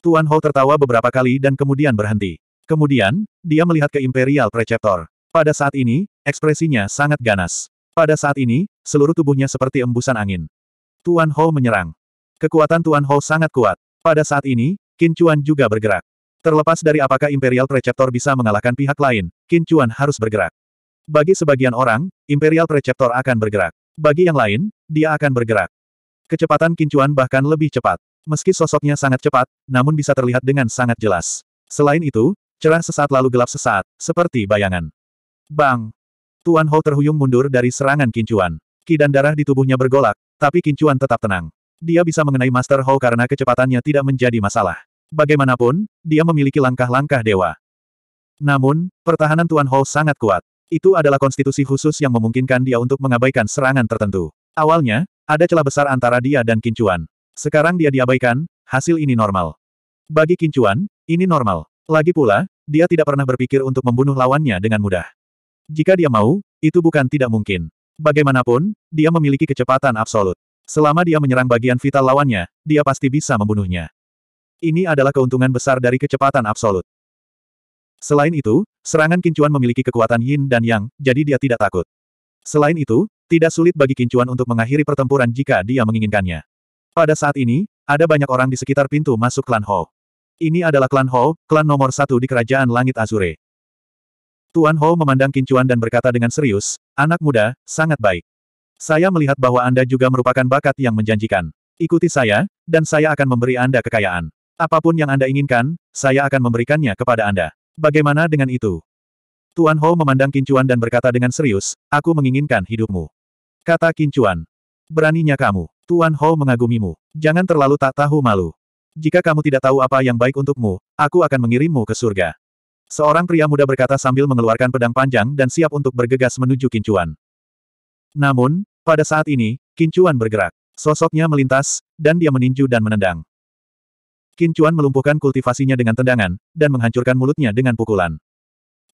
Tuan Hou tertawa beberapa kali dan kemudian berhenti. Kemudian, dia melihat ke Imperial Preceptor. Pada saat ini, ekspresinya sangat ganas. Pada saat ini, seluruh tubuhnya seperti embusan angin. Tuan Hou menyerang. Kekuatan Tuan Hou sangat kuat. Pada saat ini, Qin Chuan juga bergerak. Terlepas dari apakah Imperial Preceptor bisa mengalahkan pihak lain, Qin Chuan harus bergerak. Bagi sebagian orang, Imperial Preceptor akan bergerak. Bagi yang lain, dia akan bergerak. Kecepatan Qin Chuan bahkan lebih cepat. Meski sosoknya sangat cepat, namun bisa terlihat dengan sangat jelas. Selain itu, cerah sesaat lalu gelap sesaat, seperti bayangan. Bang! Tuan Hou terhuyung mundur dari serangan Qin Chuan. Ki dan darah di tubuhnya bergolak, tapi Qin Chuan tetap tenang. Dia bisa mengenai Master Hou karena kecepatannya tidak menjadi masalah. Bagaimanapun, dia memiliki langkah-langkah dewa. Namun, pertahanan Tuan Hou sangat kuat. Itu adalah konstitusi khusus yang memungkinkan dia untuk mengabaikan serangan tertentu. Awalnya, ada celah besar antara dia dan Kincuan. Sekarang dia diabaikan, hasil ini normal. Bagi Kincuan, ini normal. Lagi pula, dia tidak pernah berpikir untuk membunuh lawannya dengan mudah. Jika dia mau, itu bukan tidak mungkin. Bagaimanapun, dia memiliki kecepatan absolut. Selama dia menyerang bagian vital lawannya, dia pasti bisa membunuhnya. Ini adalah keuntungan besar dari kecepatan absolut. Selain itu, serangan kincuan memiliki kekuatan yin dan yang, jadi dia tidak takut. Selain itu, tidak sulit bagi kincuan untuk mengakhiri pertempuran jika dia menginginkannya. Pada saat ini, ada banyak orang di sekitar pintu masuk klan Ho. Ini adalah klan Ho, klan nomor satu di kerajaan langit Azure. Tuan Ho memandang kincuan dan berkata dengan serius, anak muda, sangat baik. Saya melihat bahwa Anda juga merupakan bakat yang menjanjikan. Ikuti saya, dan saya akan memberi Anda kekayaan. Apapun yang Anda inginkan, saya akan memberikannya kepada Anda. Bagaimana dengan itu? Tuan Ho memandang Kincuan dan berkata dengan serius, aku menginginkan hidupmu. Kata Kincuan. Beraninya kamu. Tuan Ho mengagumimu. Jangan terlalu tak tahu malu. Jika kamu tidak tahu apa yang baik untukmu, aku akan mengirimmu ke surga. Seorang pria muda berkata sambil mengeluarkan pedang panjang dan siap untuk bergegas menuju Kincuan. Namun, pada saat ini, Kincuan bergerak. Sosoknya melintas, dan dia meninju dan menendang. Qin Chuan melumpuhkan kultivasinya dengan tendangan, dan menghancurkan mulutnya dengan pukulan.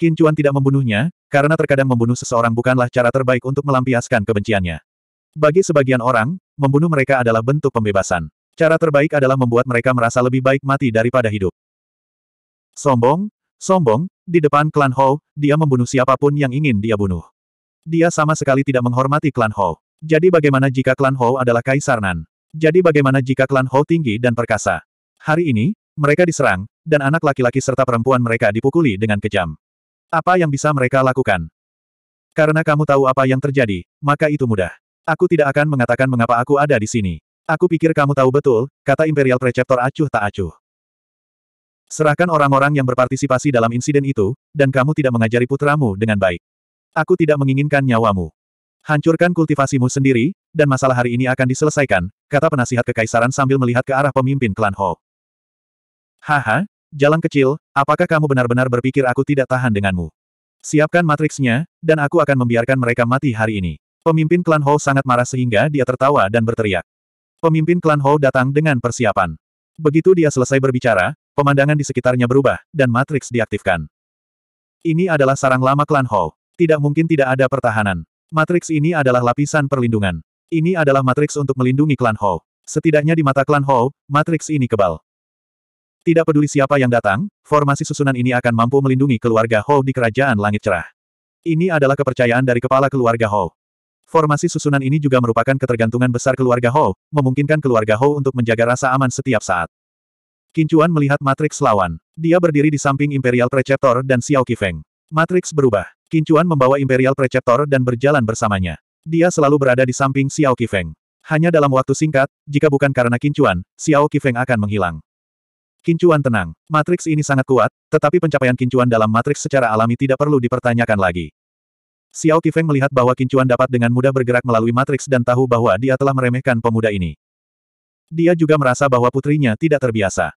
Qin Chuan tidak membunuhnya, karena terkadang membunuh seseorang bukanlah cara terbaik untuk melampiaskan kebenciannya. Bagi sebagian orang, membunuh mereka adalah bentuk pembebasan. Cara terbaik adalah membuat mereka merasa lebih baik mati daripada hidup. Sombong, sombong, di depan klan Hou, dia membunuh siapapun yang ingin dia bunuh. Dia sama sekali tidak menghormati klan Hou. Jadi bagaimana jika klan Hou adalah Kaisar Nan? Jadi bagaimana jika klan Hou tinggi dan perkasa? Hari ini, mereka diserang, dan anak laki-laki serta perempuan mereka dipukuli dengan kejam. Apa yang bisa mereka lakukan? Karena kamu tahu apa yang terjadi, maka itu mudah. Aku tidak akan mengatakan mengapa aku ada di sini. Aku pikir kamu tahu betul, kata Imperial Preceptor acuh tak acuh. Serahkan orang-orang yang berpartisipasi dalam insiden itu, dan kamu tidak mengajari putramu dengan baik. Aku tidak menginginkan nyawamu. Hancurkan kultivasimu sendiri, dan masalah hari ini akan diselesaikan, kata penasihat kekaisaran sambil melihat ke arah pemimpin klan Ho. Haha, jalan kecil, apakah kamu benar-benar berpikir aku tidak tahan denganmu? Siapkan matriksnya, dan aku akan membiarkan mereka mati hari ini. Pemimpin klan Hou sangat marah sehingga dia tertawa dan berteriak. Pemimpin klan Hou datang dengan persiapan. Begitu dia selesai berbicara, pemandangan di sekitarnya berubah, dan matriks diaktifkan. Ini adalah sarang lama klan Hou. Tidak mungkin tidak ada pertahanan. Matriks ini adalah lapisan perlindungan. Ini adalah matriks untuk melindungi klan Hou. Setidaknya di mata klan Hou, matriks ini kebal. Tidak peduli siapa yang datang, formasi susunan ini akan mampu melindungi keluarga Hou di Kerajaan Langit Cerah. Ini adalah kepercayaan dari kepala keluarga Hou. Formasi susunan ini juga merupakan ketergantungan besar keluarga Hou, memungkinkan keluarga Hou untuk menjaga rasa aman setiap saat. Kincuan melihat matriks lawan. Dia berdiri di samping Imperial Preceptor dan Xiao Qifeng. Matriks berubah. Kincuan membawa Imperial Preceptor dan berjalan bersamanya. Dia selalu berada di samping Xiao Qifeng. Hanya dalam waktu singkat, jika bukan karena Kincuan, Xiao Qifeng akan menghilang. Kincuan tenang. Matriks ini sangat kuat, tetapi pencapaian kincuan dalam matriks secara alami tidak perlu dipertanyakan lagi. Xiao Qifeng melihat bahwa kincuan dapat dengan mudah bergerak melalui matriks dan tahu bahwa dia telah meremehkan pemuda ini. Dia juga merasa bahwa putrinya tidak terbiasa.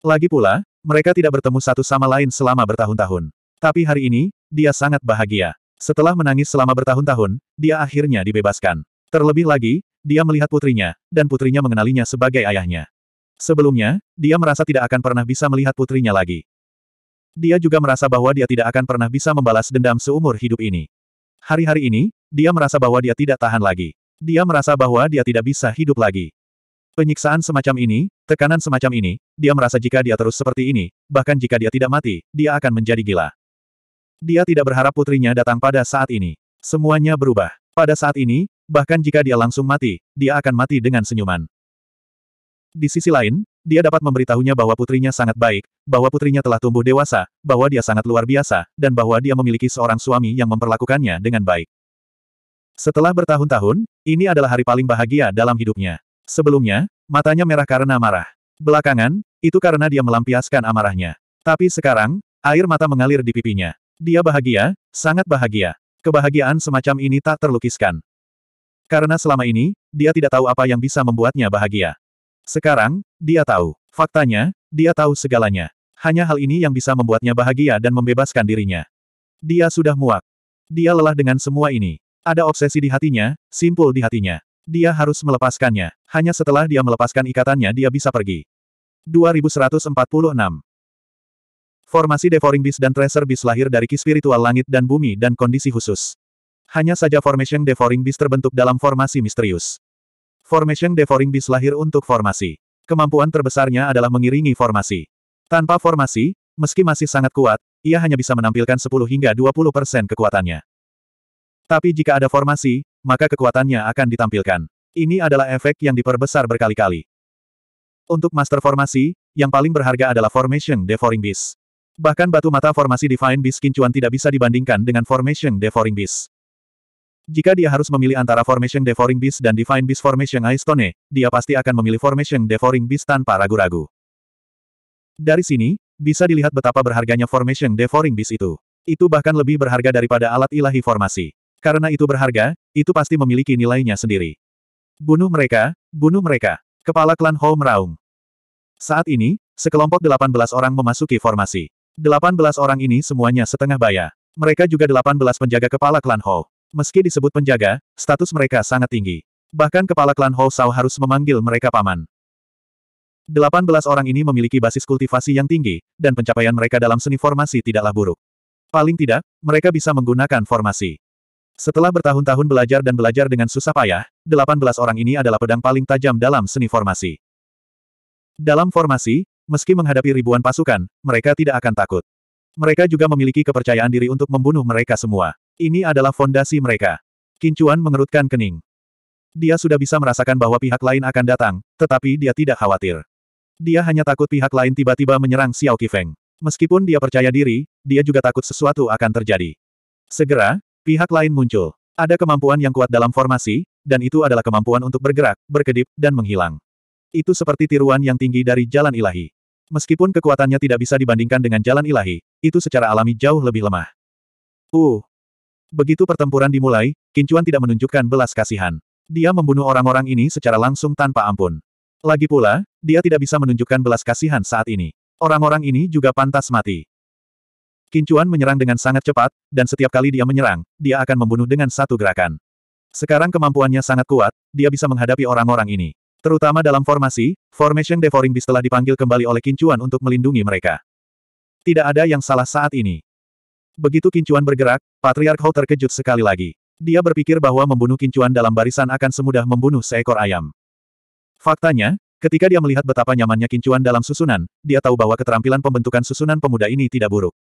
Lagi pula, mereka tidak bertemu satu sama lain selama bertahun-tahun. Tapi hari ini, dia sangat bahagia. Setelah menangis selama bertahun-tahun, dia akhirnya dibebaskan. Terlebih lagi, dia melihat putrinya, dan putrinya mengenalinya sebagai ayahnya. Sebelumnya, dia merasa tidak akan pernah bisa melihat putrinya lagi. Dia juga merasa bahwa dia tidak akan pernah bisa membalas dendam seumur hidup ini. Hari-hari ini, dia merasa bahwa dia tidak tahan lagi. Dia merasa bahwa dia tidak bisa hidup lagi. Penyiksaan semacam ini, tekanan semacam ini, dia merasa jika dia terus seperti ini, bahkan jika dia tidak mati, dia akan menjadi gila. Dia tidak berharap putrinya datang pada saat ini. Semuanya berubah. Pada saat ini, bahkan jika dia langsung mati, dia akan mati dengan senyuman. Di sisi lain, dia dapat memberitahunya bahwa putrinya sangat baik, bahwa putrinya telah tumbuh dewasa, bahwa dia sangat luar biasa, dan bahwa dia memiliki seorang suami yang memperlakukannya dengan baik. Setelah bertahun-tahun, ini adalah hari paling bahagia dalam hidupnya. Sebelumnya, matanya merah karena marah. Belakangan, itu karena dia melampiaskan amarahnya. Tapi sekarang, air mata mengalir di pipinya. Dia bahagia, sangat bahagia. Kebahagiaan semacam ini tak terlukiskan. Karena selama ini, dia tidak tahu apa yang bisa membuatnya bahagia. Sekarang, dia tahu. Faktanya, dia tahu segalanya. Hanya hal ini yang bisa membuatnya bahagia dan membebaskan dirinya. Dia sudah muak. Dia lelah dengan semua ini. Ada obsesi di hatinya, simpul di hatinya. Dia harus melepaskannya. Hanya setelah dia melepaskan ikatannya dia bisa pergi. 2146 Formasi Devouring Beast dan Treasure Beast lahir dari ki spiritual langit dan bumi dan kondisi khusus. Hanya saja Formation Devouring Beast terbentuk dalam formasi misterius. Formation Devouring Beast lahir untuk formasi. Kemampuan terbesarnya adalah mengiringi formasi. Tanpa formasi, meski masih sangat kuat, ia hanya bisa menampilkan 10 hingga 20 persen kekuatannya. Tapi jika ada formasi, maka kekuatannya akan ditampilkan. Ini adalah efek yang diperbesar berkali-kali. Untuk master formasi, yang paling berharga adalah Formation Devouring Beast. Bahkan batu mata formasi Divine Beast Kincuan tidak bisa dibandingkan dengan Formation Devouring Beast. Jika dia harus memilih antara Formation Devouring Beast dan Divine Beast Formation Ice Stone, dia pasti akan memilih Formation Devouring Beast tanpa ragu-ragu. Dari sini, bisa dilihat betapa berharganya Formation Devouring Beast itu. Itu bahkan lebih berharga daripada alat ilahi formasi. Karena itu berharga, itu pasti memiliki nilainya sendiri. Bunuh mereka, bunuh mereka. Kepala klan Ho meraung. Saat ini, sekelompok 18 orang memasuki formasi. 18 orang ini semuanya setengah baya. Mereka juga 18 penjaga kepala klan Ho. Meski disebut penjaga, status mereka sangat tinggi. Bahkan kepala klan Hou Sao harus memanggil mereka paman. 18 orang ini memiliki basis kultivasi yang tinggi, dan pencapaian mereka dalam seni formasi tidaklah buruk. Paling tidak, mereka bisa menggunakan formasi. Setelah bertahun-tahun belajar dan belajar dengan susah payah, 18 orang ini adalah pedang paling tajam dalam seni formasi. Dalam formasi, meski menghadapi ribuan pasukan, mereka tidak akan takut. Mereka juga memiliki kepercayaan diri untuk membunuh mereka semua. Ini adalah fondasi mereka. Kincuan mengerutkan kening. Dia sudah bisa merasakan bahwa pihak lain akan datang, tetapi dia tidak khawatir. Dia hanya takut pihak lain tiba-tiba menyerang Xiao Qifeng. Meskipun dia percaya diri, dia juga takut sesuatu akan terjadi. Segera, pihak lain muncul. Ada kemampuan yang kuat dalam formasi, dan itu adalah kemampuan untuk bergerak, berkedip, dan menghilang. Itu seperti tiruan yang tinggi dari jalan ilahi. Meskipun kekuatannya tidak bisa dibandingkan dengan jalan ilahi, itu secara alami jauh lebih lemah. Uh, Begitu pertempuran dimulai, Kincuan tidak menunjukkan belas kasihan. Dia membunuh orang-orang ini secara langsung tanpa ampun. Lagi pula, dia tidak bisa menunjukkan belas kasihan saat ini. Orang-orang ini juga pantas mati. Kincuan menyerang dengan sangat cepat, dan setiap kali dia menyerang, dia akan membunuh dengan satu gerakan. Sekarang kemampuannya sangat kuat, dia bisa menghadapi orang-orang ini. Terutama dalam formasi, Formation Devouring Beast telah dipanggil kembali oleh Kincuan untuk melindungi mereka. Tidak ada yang salah saat ini. Begitu Kincuan bergerak, Patriark Hou terkejut sekali lagi. Dia berpikir bahwa membunuh Kincuan dalam barisan akan semudah membunuh seekor ayam. Faktanya, ketika dia melihat betapa nyamannya Kincuan dalam susunan, dia tahu bahwa keterampilan pembentukan susunan pemuda ini tidak buruk.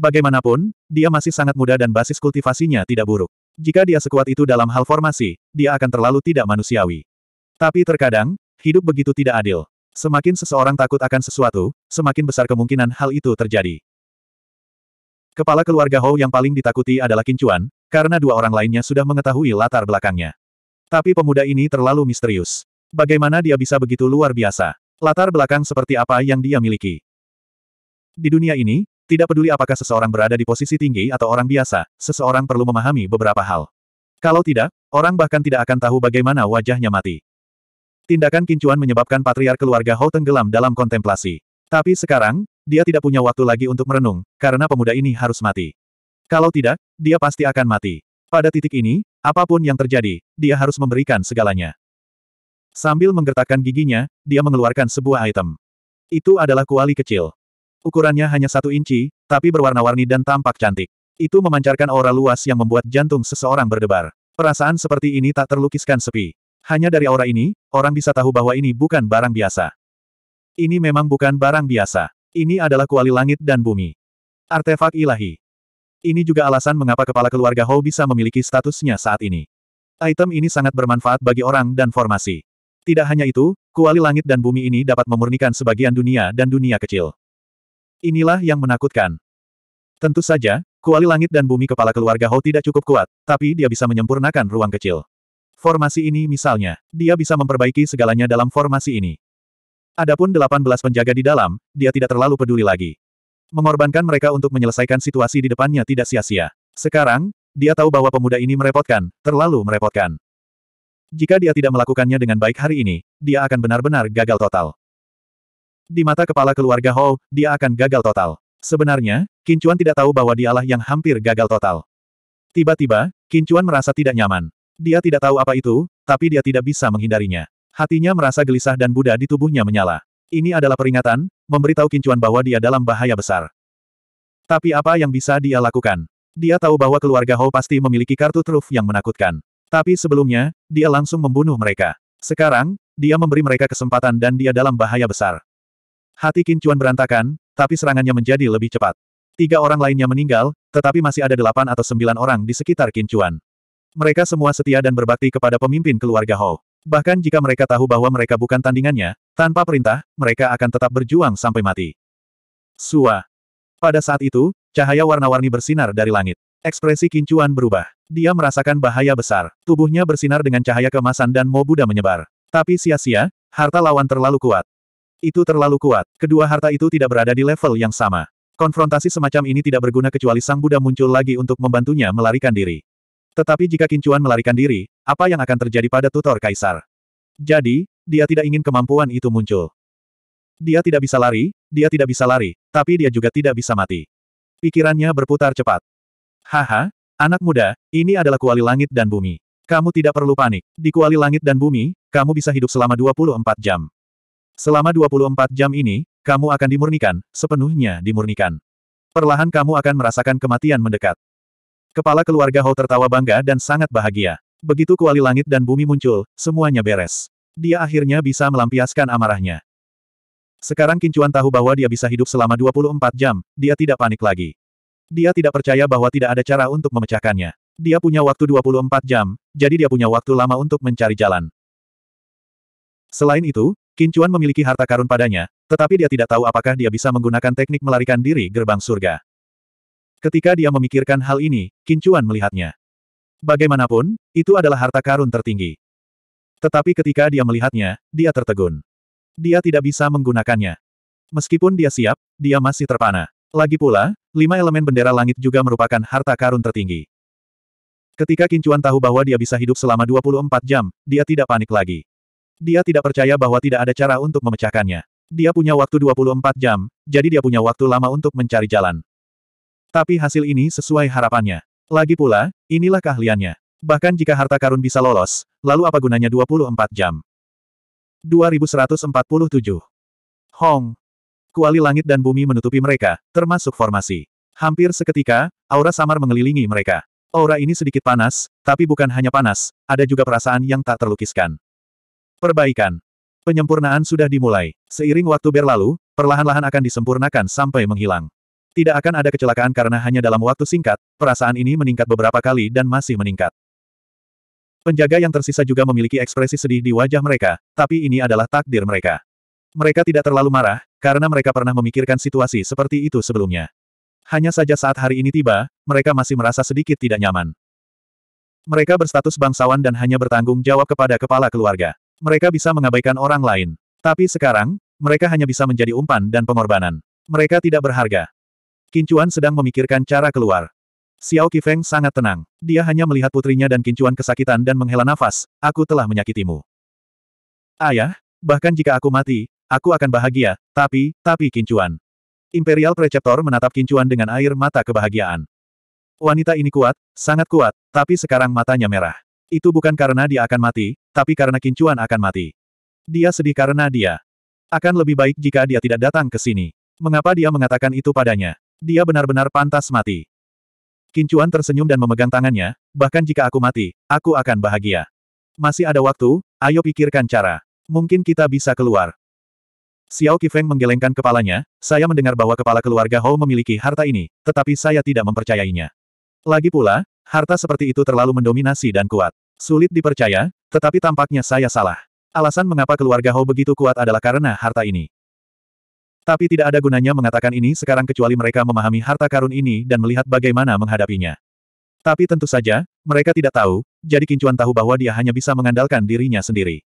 Bagaimanapun, dia masih sangat muda dan basis kultivasinya tidak buruk. Jika dia sekuat itu dalam hal formasi, dia akan terlalu tidak manusiawi. Tapi terkadang, hidup begitu tidak adil. Semakin seseorang takut akan sesuatu, semakin besar kemungkinan hal itu terjadi. Kepala keluarga Hou yang paling ditakuti adalah Kincuan, karena dua orang lainnya sudah mengetahui latar belakangnya. Tapi pemuda ini terlalu misterius. Bagaimana dia bisa begitu luar biasa? Latar belakang seperti apa yang dia miliki? Di dunia ini, tidak peduli apakah seseorang berada di posisi tinggi atau orang biasa, seseorang perlu memahami beberapa hal. Kalau tidak, orang bahkan tidak akan tahu bagaimana wajahnya mati. Tindakan Kincuan menyebabkan patriar keluarga Hou tenggelam dalam kontemplasi. Tapi sekarang, dia tidak punya waktu lagi untuk merenung, karena pemuda ini harus mati. Kalau tidak, dia pasti akan mati. Pada titik ini, apapun yang terjadi, dia harus memberikan segalanya. Sambil menggertakkan giginya, dia mengeluarkan sebuah item. Itu adalah kuali kecil. Ukurannya hanya satu inci, tapi berwarna-warni dan tampak cantik. Itu memancarkan aura luas yang membuat jantung seseorang berdebar. Perasaan seperti ini tak terlukiskan sepi. Hanya dari aura ini, orang bisa tahu bahwa ini bukan barang biasa. Ini memang bukan barang biasa. Ini adalah kuali langit dan bumi. Artefak ilahi. Ini juga alasan mengapa kepala keluarga Hou bisa memiliki statusnya saat ini. Item ini sangat bermanfaat bagi orang dan formasi. Tidak hanya itu, kuali langit dan bumi ini dapat memurnikan sebagian dunia dan dunia kecil. Inilah yang menakutkan. Tentu saja, kuali langit dan bumi kepala keluarga Hou tidak cukup kuat, tapi dia bisa menyempurnakan ruang kecil. Formasi ini misalnya, dia bisa memperbaiki segalanya dalam formasi ini. Adapun delapan belas penjaga di dalam, dia tidak terlalu peduli lagi. Mengorbankan mereka untuk menyelesaikan situasi di depannya tidak sia-sia. Sekarang, dia tahu bahwa pemuda ini merepotkan, terlalu merepotkan. Jika dia tidak melakukannya dengan baik hari ini, dia akan benar-benar gagal total. Di mata kepala keluarga Hou, dia akan gagal total. Sebenarnya, Kincuan tidak tahu bahwa dialah yang hampir gagal total. Tiba-tiba, Kincuan merasa tidak nyaman. Dia tidak tahu apa itu, tapi dia tidak bisa menghindarinya. Hatinya merasa gelisah dan Buddha di tubuhnya menyala. Ini adalah peringatan, memberitahu Kincuan bahwa dia dalam bahaya besar. Tapi apa yang bisa dia lakukan? Dia tahu bahwa keluarga Ho pasti memiliki kartu truf yang menakutkan. Tapi sebelumnya, dia langsung membunuh mereka. Sekarang, dia memberi mereka kesempatan dan dia dalam bahaya besar. Hati Kincuan berantakan, tapi serangannya menjadi lebih cepat. Tiga orang lainnya meninggal, tetapi masih ada delapan atau sembilan orang di sekitar Kincuan. Mereka semua setia dan berbakti kepada pemimpin keluarga Hou. Bahkan jika mereka tahu bahwa mereka bukan tandingannya, tanpa perintah, mereka akan tetap berjuang sampai mati. Sua. Pada saat itu, cahaya warna-warni bersinar dari langit. Ekspresi Kincuan berubah. Dia merasakan bahaya besar. Tubuhnya bersinar dengan cahaya kemasan dan Mo Buddha menyebar. Tapi sia-sia, harta lawan terlalu kuat. Itu terlalu kuat. Kedua harta itu tidak berada di level yang sama. Konfrontasi semacam ini tidak berguna kecuali Sang Buddha muncul lagi untuk membantunya melarikan diri. Tetapi jika Kincuan melarikan diri, apa yang akan terjadi pada tutor kaisar? Jadi, dia tidak ingin kemampuan itu muncul. Dia tidak bisa lari, dia tidak bisa lari, tapi dia juga tidak bisa mati. Pikirannya berputar cepat. Haha, anak muda, ini adalah kuali langit dan bumi. Kamu tidak perlu panik. Di kuali langit dan bumi, kamu bisa hidup selama 24 jam. Selama 24 jam ini, kamu akan dimurnikan, sepenuhnya dimurnikan. Perlahan kamu akan merasakan kematian mendekat. Kepala keluarga Hou tertawa bangga dan sangat bahagia. Begitu kuali langit dan bumi muncul, semuanya beres. Dia akhirnya bisa melampiaskan amarahnya. Sekarang Kincuan tahu bahwa dia bisa hidup selama 24 jam, dia tidak panik lagi. Dia tidak percaya bahwa tidak ada cara untuk memecahkannya. Dia punya waktu 24 jam, jadi dia punya waktu lama untuk mencari jalan. Selain itu, Kincuan memiliki harta karun padanya, tetapi dia tidak tahu apakah dia bisa menggunakan teknik melarikan diri gerbang surga. Ketika dia memikirkan hal ini, Kincuan melihatnya. Bagaimanapun, itu adalah harta karun tertinggi. Tetapi ketika dia melihatnya, dia tertegun. Dia tidak bisa menggunakannya. Meskipun dia siap, dia masih terpana. Lagi pula, lima elemen bendera langit juga merupakan harta karun tertinggi. Ketika Kincuan tahu bahwa dia bisa hidup selama 24 jam, dia tidak panik lagi. Dia tidak percaya bahwa tidak ada cara untuk memecahkannya. Dia punya waktu 24 jam, jadi dia punya waktu lama untuk mencari jalan. Tapi hasil ini sesuai harapannya. Lagi pula, inilah keahliannya. Bahkan jika harta karun bisa lolos, lalu apa gunanya 24 jam? 2147. Hong. Kuali langit dan bumi menutupi mereka, termasuk formasi. Hampir seketika, aura samar mengelilingi mereka. Aura ini sedikit panas, tapi bukan hanya panas, ada juga perasaan yang tak terlukiskan. Perbaikan. Penyempurnaan sudah dimulai. Seiring waktu berlalu, perlahan-lahan akan disempurnakan sampai menghilang. Tidak akan ada kecelakaan karena hanya dalam waktu singkat, perasaan ini meningkat beberapa kali dan masih meningkat. Penjaga yang tersisa juga memiliki ekspresi sedih di wajah mereka, tapi ini adalah takdir mereka. Mereka tidak terlalu marah, karena mereka pernah memikirkan situasi seperti itu sebelumnya. Hanya saja saat hari ini tiba, mereka masih merasa sedikit tidak nyaman. Mereka berstatus bangsawan dan hanya bertanggung jawab kepada kepala keluarga. Mereka bisa mengabaikan orang lain. Tapi sekarang, mereka hanya bisa menjadi umpan dan pengorbanan. Mereka tidak berharga. Kincuan sedang memikirkan cara keluar. Xiao Qifeng sangat tenang. Dia hanya melihat putrinya dan Kincuan kesakitan dan menghela nafas, aku telah menyakitimu. Ayah, bahkan jika aku mati, aku akan bahagia, tapi, tapi Kincuan. Imperial Preceptor menatap Kincuan dengan air mata kebahagiaan. Wanita ini kuat, sangat kuat, tapi sekarang matanya merah. Itu bukan karena dia akan mati, tapi karena Kincuan akan mati. Dia sedih karena dia. Akan lebih baik jika dia tidak datang ke sini. Mengapa dia mengatakan itu padanya? Dia benar-benar pantas mati. Kincuan tersenyum dan memegang tangannya, bahkan jika aku mati, aku akan bahagia. Masih ada waktu, ayo pikirkan cara. Mungkin kita bisa keluar. Xiao Qifeng menggelengkan kepalanya, saya mendengar bahwa kepala keluarga Hou memiliki harta ini, tetapi saya tidak mempercayainya. Lagi pula, harta seperti itu terlalu mendominasi dan kuat. Sulit dipercaya, tetapi tampaknya saya salah. Alasan mengapa keluarga Hou begitu kuat adalah karena harta ini. Tapi tidak ada gunanya mengatakan ini sekarang kecuali mereka memahami harta karun ini dan melihat bagaimana menghadapinya. Tapi tentu saja, mereka tidak tahu, jadi Kincuan tahu bahwa dia hanya bisa mengandalkan dirinya sendiri.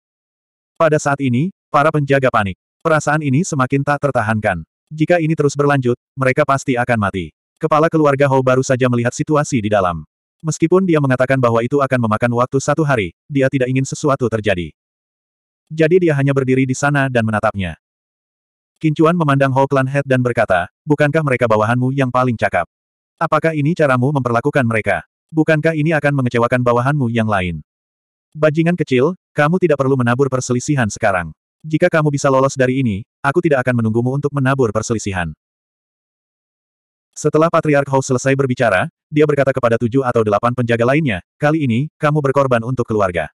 Pada saat ini, para penjaga panik. Perasaan ini semakin tak tertahankan. Jika ini terus berlanjut, mereka pasti akan mati. Kepala keluarga Ho baru saja melihat situasi di dalam. Meskipun dia mengatakan bahwa itu akan memakan waktu satu hari, dia tidak ingin sesuatu terjadi. Jadi dia hanya berdiri di sana dan menatapnya. Kincuan memandang Hou Clan Head dan berkata, bukankah mereka bawahanmu yang paling cakap? Apakah ini caramu memperlakukan mereka? Bukankah ini akan mengecewakan bawahanmu yang lain? Bajingan kecil, kamu tidak perlu menabur perselisihan sekarang. Jika kamu bisa lolos dari ini, aku tidak akan menunggumu untuk menabur perselisihan. Setelah Patriark House selesai berbicara, dia berkata kepada tujuh atau delapan penjaga lainnya, kali ini, kamu berkorban untuk keluarga.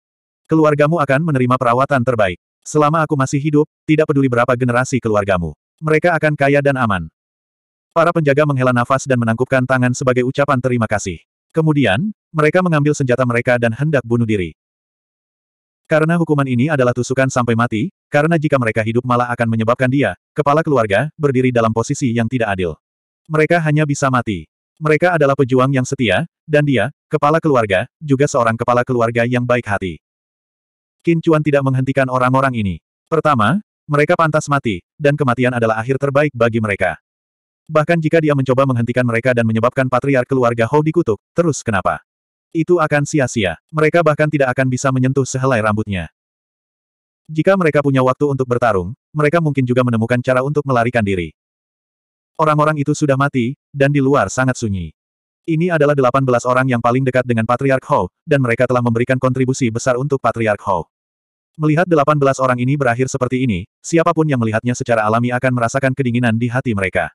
Keluargamu akan menerima perawatan terbaik. Selama aku masih hidup, tidak peduli berapa generasi keluargamu. Mereka akan kaya dan aman. Para penjaga menghela nafas dan menangkupkan tangan sebagai ucapan terima kasih. Kemudian, mereka mengambil senjata mereka dan hendak bunuh diri. Karena hukuman ini adalah tusukan sampai mati, karena jika mereka hidup malah akan menyebabkan dia, kepala keluarga, berdiri dalam posisi yang tidak adil. Mereka hanya bisa mati. Mereka adalah pejuang yang setia, dan dia, kepala keluarga, juga seorang kepala keluarga yang baik hati. Qin Chuan tidak menghentikan orang-orang ini. Pertama, mereka pantas mati, dan kematian adalah akhir terbaik bagi mereka. Bahkan jika dia mencoba menghentikan mereka dan menyebabkan patriark keluarga Hou dikutuk, terus kenapa? Itu akan sia-sia. Mereka bahkan tidak akan bisa menyentuh sehelai rambutnya. Jika mereka punya waktu untuk bertarung, mereka mungkin juga menemukan cara untuk melarikan diri. Orang-orang itu sudah mati, dan di luar sangat sunyi. Ini adalah 18 orang yang paling dekat dengan Patriark Hou, dan mereka telah memberikan kontribusi besar untuk Patriark Hou. Melihat 18 orang ini berakhir seperti ini, siapapun yang melihatnya secara alami akan merasakan kedinginan di hati mereka.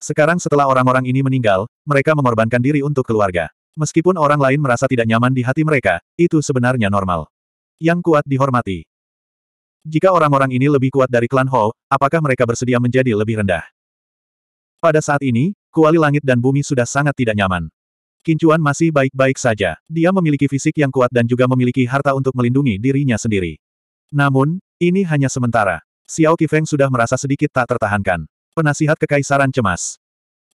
Sekarang setelah orang-orang ini meninggal, mereka mengorbankan diri untuk keluarga. Meskipun orang lain merasa tidak nyaman di hati mereka, itu sebenarnya normal. Yang kuat dihormati. Jika orang-orang ini lebih kuat dari klan Hou, apakah mereka bersedia menjadi lebih rendah? Pada saat ini, kuali langit dan bumi sudah sangat tidak nyaman. Kincuan masih baik-baik saja. Dia memiliki fisik yang kuat dan juga memiliki harta untuk melindungi dirinya sendiri. Namun, ini hanya sementara. Xiao Qifeng sudah merasa sedikit tak tertahankan. Penasihat kekaisaran cemas.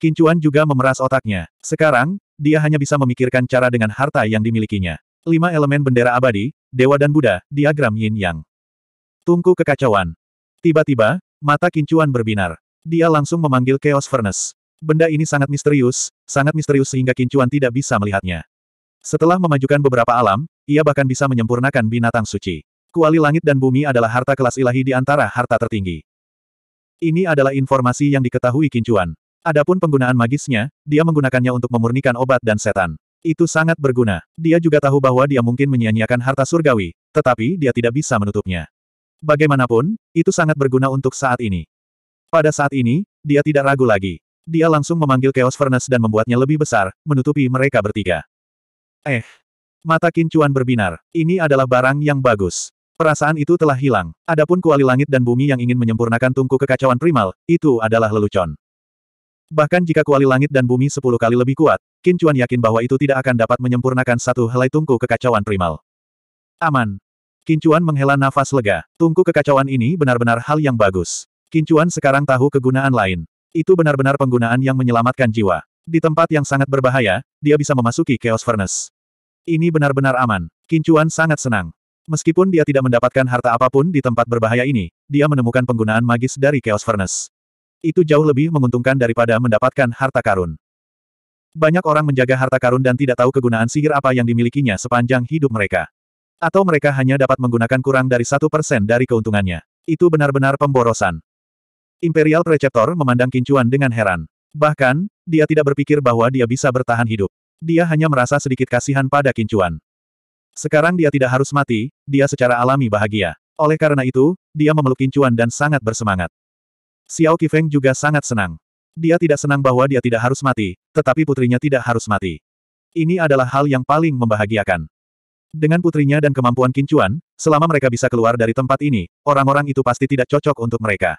Kincuan juga memeras otaknya. Sekarang, dia hanya bisa memikirkan cara dengan harta yang dimilikinya. Lima elemen bendera abadi, dewa dan Buddha, diagram yin yang. Tungku kekacauan. Tiba-tiba, mata Kincuan berbinar. Dia langsung memanggil Chaos Furnace. Benda ini sangat misterius, sangat misterius sehingga Kincuan tidak bisa melihatnya. Setelah memajukan beberapa alam, ia bahkan bisa menyempurnakan binatang suci. Kuali langit dan bumi adalah harta kelas ilahi di antara harta tertinggi. Ini adalah informasi yang diketahui Kincuan. Adapun penggunaan magisnya, dia menggunakannya untuk memurnikan obat dan setan. Itu sangat berguna. Dia juga tahu bahwa dia mungkin menyia-nyiakan harta surgawi, tetapi dia tidak bisa menutupnya. Bagaimanapun, itu sangat berguna untuk saat ini. Pada saat ini, dia tidak ragu lagi dia langsung memanggil Chaos Furnace dan membuatnya lebih besar, menutupi mereka bertiga. Eh. Mata Kincuan berbinar. Ini adalah barang yang bagus. Perasaan itu telah hilang. Adapun kuali langit dan bumi yang ingin menyempurnakan tungku kekacauan primal, itu adalah lelucon. Bahkan jika kuali langit dan bumi sepuluh kali lebih kuat, Kincuan yakin bahwa itu tidak akan dapat menyempurnakan satu helai tungku kekacauan primal. Aman. Kincuan menghela nafas lega. Tungku kekacauan ini benar-benar hal yang bagus. Kincuan sekarang tahu kegunaan lain. Itu benar-benar penggunaan yang menyelamatkan jiwa. Di tempat yang sangat berbahaya, dia bisa memasuki Chaos Furnace. Ini benar-benar aman. Kincuan sangat senang. Meskipun dia tidak mendapatkan harta apapun di tempat berbahaya ini, dia menemukan penggunaan magis dari Chaos Furnace. Itu jauh lebih menguntungkan daripada mendapatkan harta karun. Banyak orang menjaga harta karun dan tidak tahu kegunaan sihir apa yang dimilikinya sepanjang hidup mereka. Atau mereka hanya dapat menggunakan kurang dari satu persen dari keuntungannya. Itu benar-benar pemborosan. Imperial Preceptor memandang Kincuan dengan heran. Bahkan, dia tidak berpikir bahwa dia bisa bertahan hidup. Dia hanya merasa sedikit kasihan pada Kincuan. Sekarang dia tidak harus mati, dia secara alami bahagia. Oleh karena itu, dia memeluk Kincuan dan sangat bersemangat. Xiao Qifeng juga sangat senang. Dia tidak senang bahwa dia tidak harus mati, tetapi putrinya tidak harus mati. Ini adalah hal yang paling membahagiakan. Dengan putrinya dan kemampuan Kincuan, selama mereka bisa keluar dari tempat ini, orang-orang itu pasti tidak cocok untuk mereka.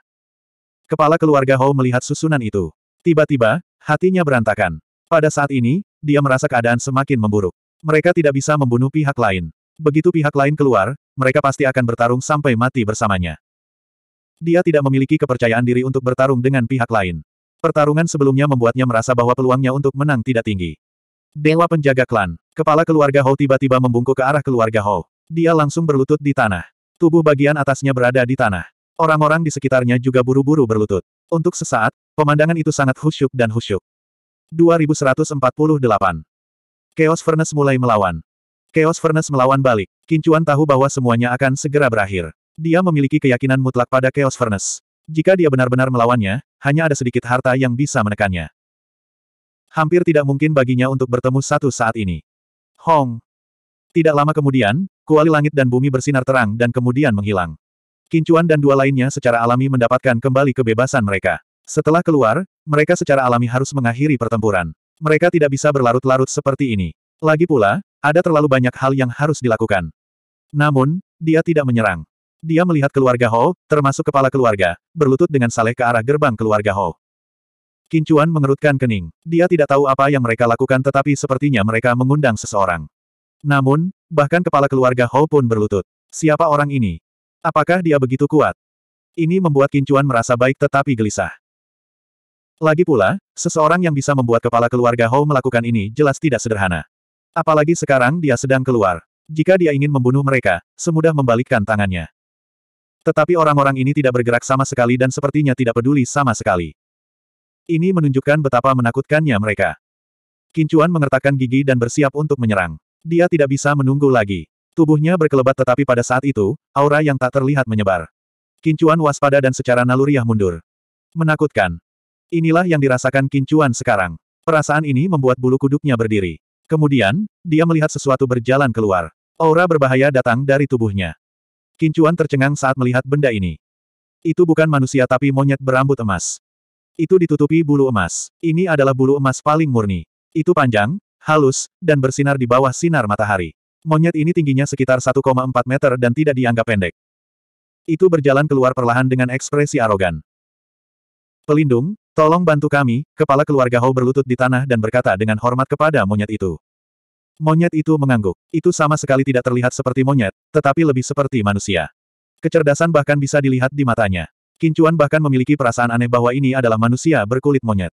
Kepala keluarga Hou melihat susunan itu. Tiba-tiba, hatinya berantakan. Pada saat ini, dia merasa keadaan semakin memburuk. Mereka tidak bisa membunuh pihak lain. Begitu pihak lain keluar, mereka pasti akan bertarung sampai mati bersamanya. Dia tidak memiliki kepercayaan diri untuk bertarung dengan pihak lain. Pertarungan sebelumnya membuatnya merasa bahwa peluangnya untuk menang tidak tinggi. Dewa penjaga klan, kepala keluarga Hou tiba-tiba membungkuk ke arah keluarga Hou. Dia langsung berlutut di tanah. Tubuh bagian atasnya berada di tanah. Orang-orang di sekitarnya juga buru-buru berlutut. Untuk sesaat, pemandangan itu sangat khusyuk dan khusyuk. 2148. Chaos Furnace mulai melawan. Chaos Furnace melawan balik. Kincuan tahu bahwa semuanya akan segera berakhir. Dia memiliki keyakinan mutlak pada Chaos Furnace. Jika dia benar-benar melawannya, hanya ada sedikit harta yang bisa menekannya. Hampir tidak mungkin baginya untuk bertemu satu saat ini. Hong. Tidak lama kemudian, kuali langit dan bumi bersinar terang dan kemudian menghilang. Kincuan dan dua lainnya secara alami mendapatkan kembali kebebasan mereka. Setelah keluar, mereka secara alami harus mengakhiri pertempuran. Mereka tidak bisa berlarut-larut seperti ini. Lagi pula, ada terlalu banyak hal yang harus dilakukan. Namun, dia tidak menyerang. Dia melihat keluarga Hou, termasuk kepala keluarga, berlutut dengan saleh ke arah gerbang keluarga Ho. Kincuan mengerutkan kening. Dia tidak tahu apa yang mereka lakukan tetapi sepertinya mereka mengundang seseorang. Namun, bahkan kepala keluarga Hou pun berlutut. Siapa orang ini? Apakah dia begitu kuat? Ini membuat Kincuan merasa baik tetapi gelisah. Lagi pula, seseorang yang bisa membuat kepala keluarga Hou melakukan ini jelas tidak sederhana. Apalagi sekarang dia sedang keluar. Jika dia ingin membunuh mereka, semudah membalikkan tangannya. Tetapi orang-orang ini tidak bergerak sama sekali dan sepertinya tidak peduli sama sekali. Ini menunjukkan betapa menakutkannya mereka. Kincuan mengertakkan gigi dan bersiap untuk menyerang. Dia tidak bisa menunggu lagi. Tubuhnya berkelebat tetapi pada saat itu, aura yang tak terlihat menyebar. Kincuan waspada dan secara naluriah mundur. Menakutkan. Inilah yang dirasakan Kincuan sekarang. Perasaan ini membuat bulu kuduknya berdiri. Kemudian, dia melihat sesuatu berjalan keluar. Aura berbahaya datang dari tubuhnya. Kincuan tercengang saat melihat benda ini. Itu bukan manusia tapi monyet berambut emas. Itu ditutupi bulu emas. Ini adalah bulu emas paling murni. Itu panjang, halus, dan bersinar di bawah sinar matahari. Monyet ini tingginya sekitar 1,4 meter dan tidak dianggap pendek. Itu berjalan keluar perlahan dengan ekspresi arogan. Pelindung, tolong bantu kami, kepala keluarga Hou berlutut di tanah dan berkata dengan hormat kepada monyet itu. Monyet itu mengangguk. Itu sama sekali tidak terlihat seperti monyet, tetapi lebih seperti manusia. Kecerdasan bahkan bisa dilihat di matanya. Kincuan bahkan memiliki perasaan aneh bahwa ini adalah manusia berkulit monyet.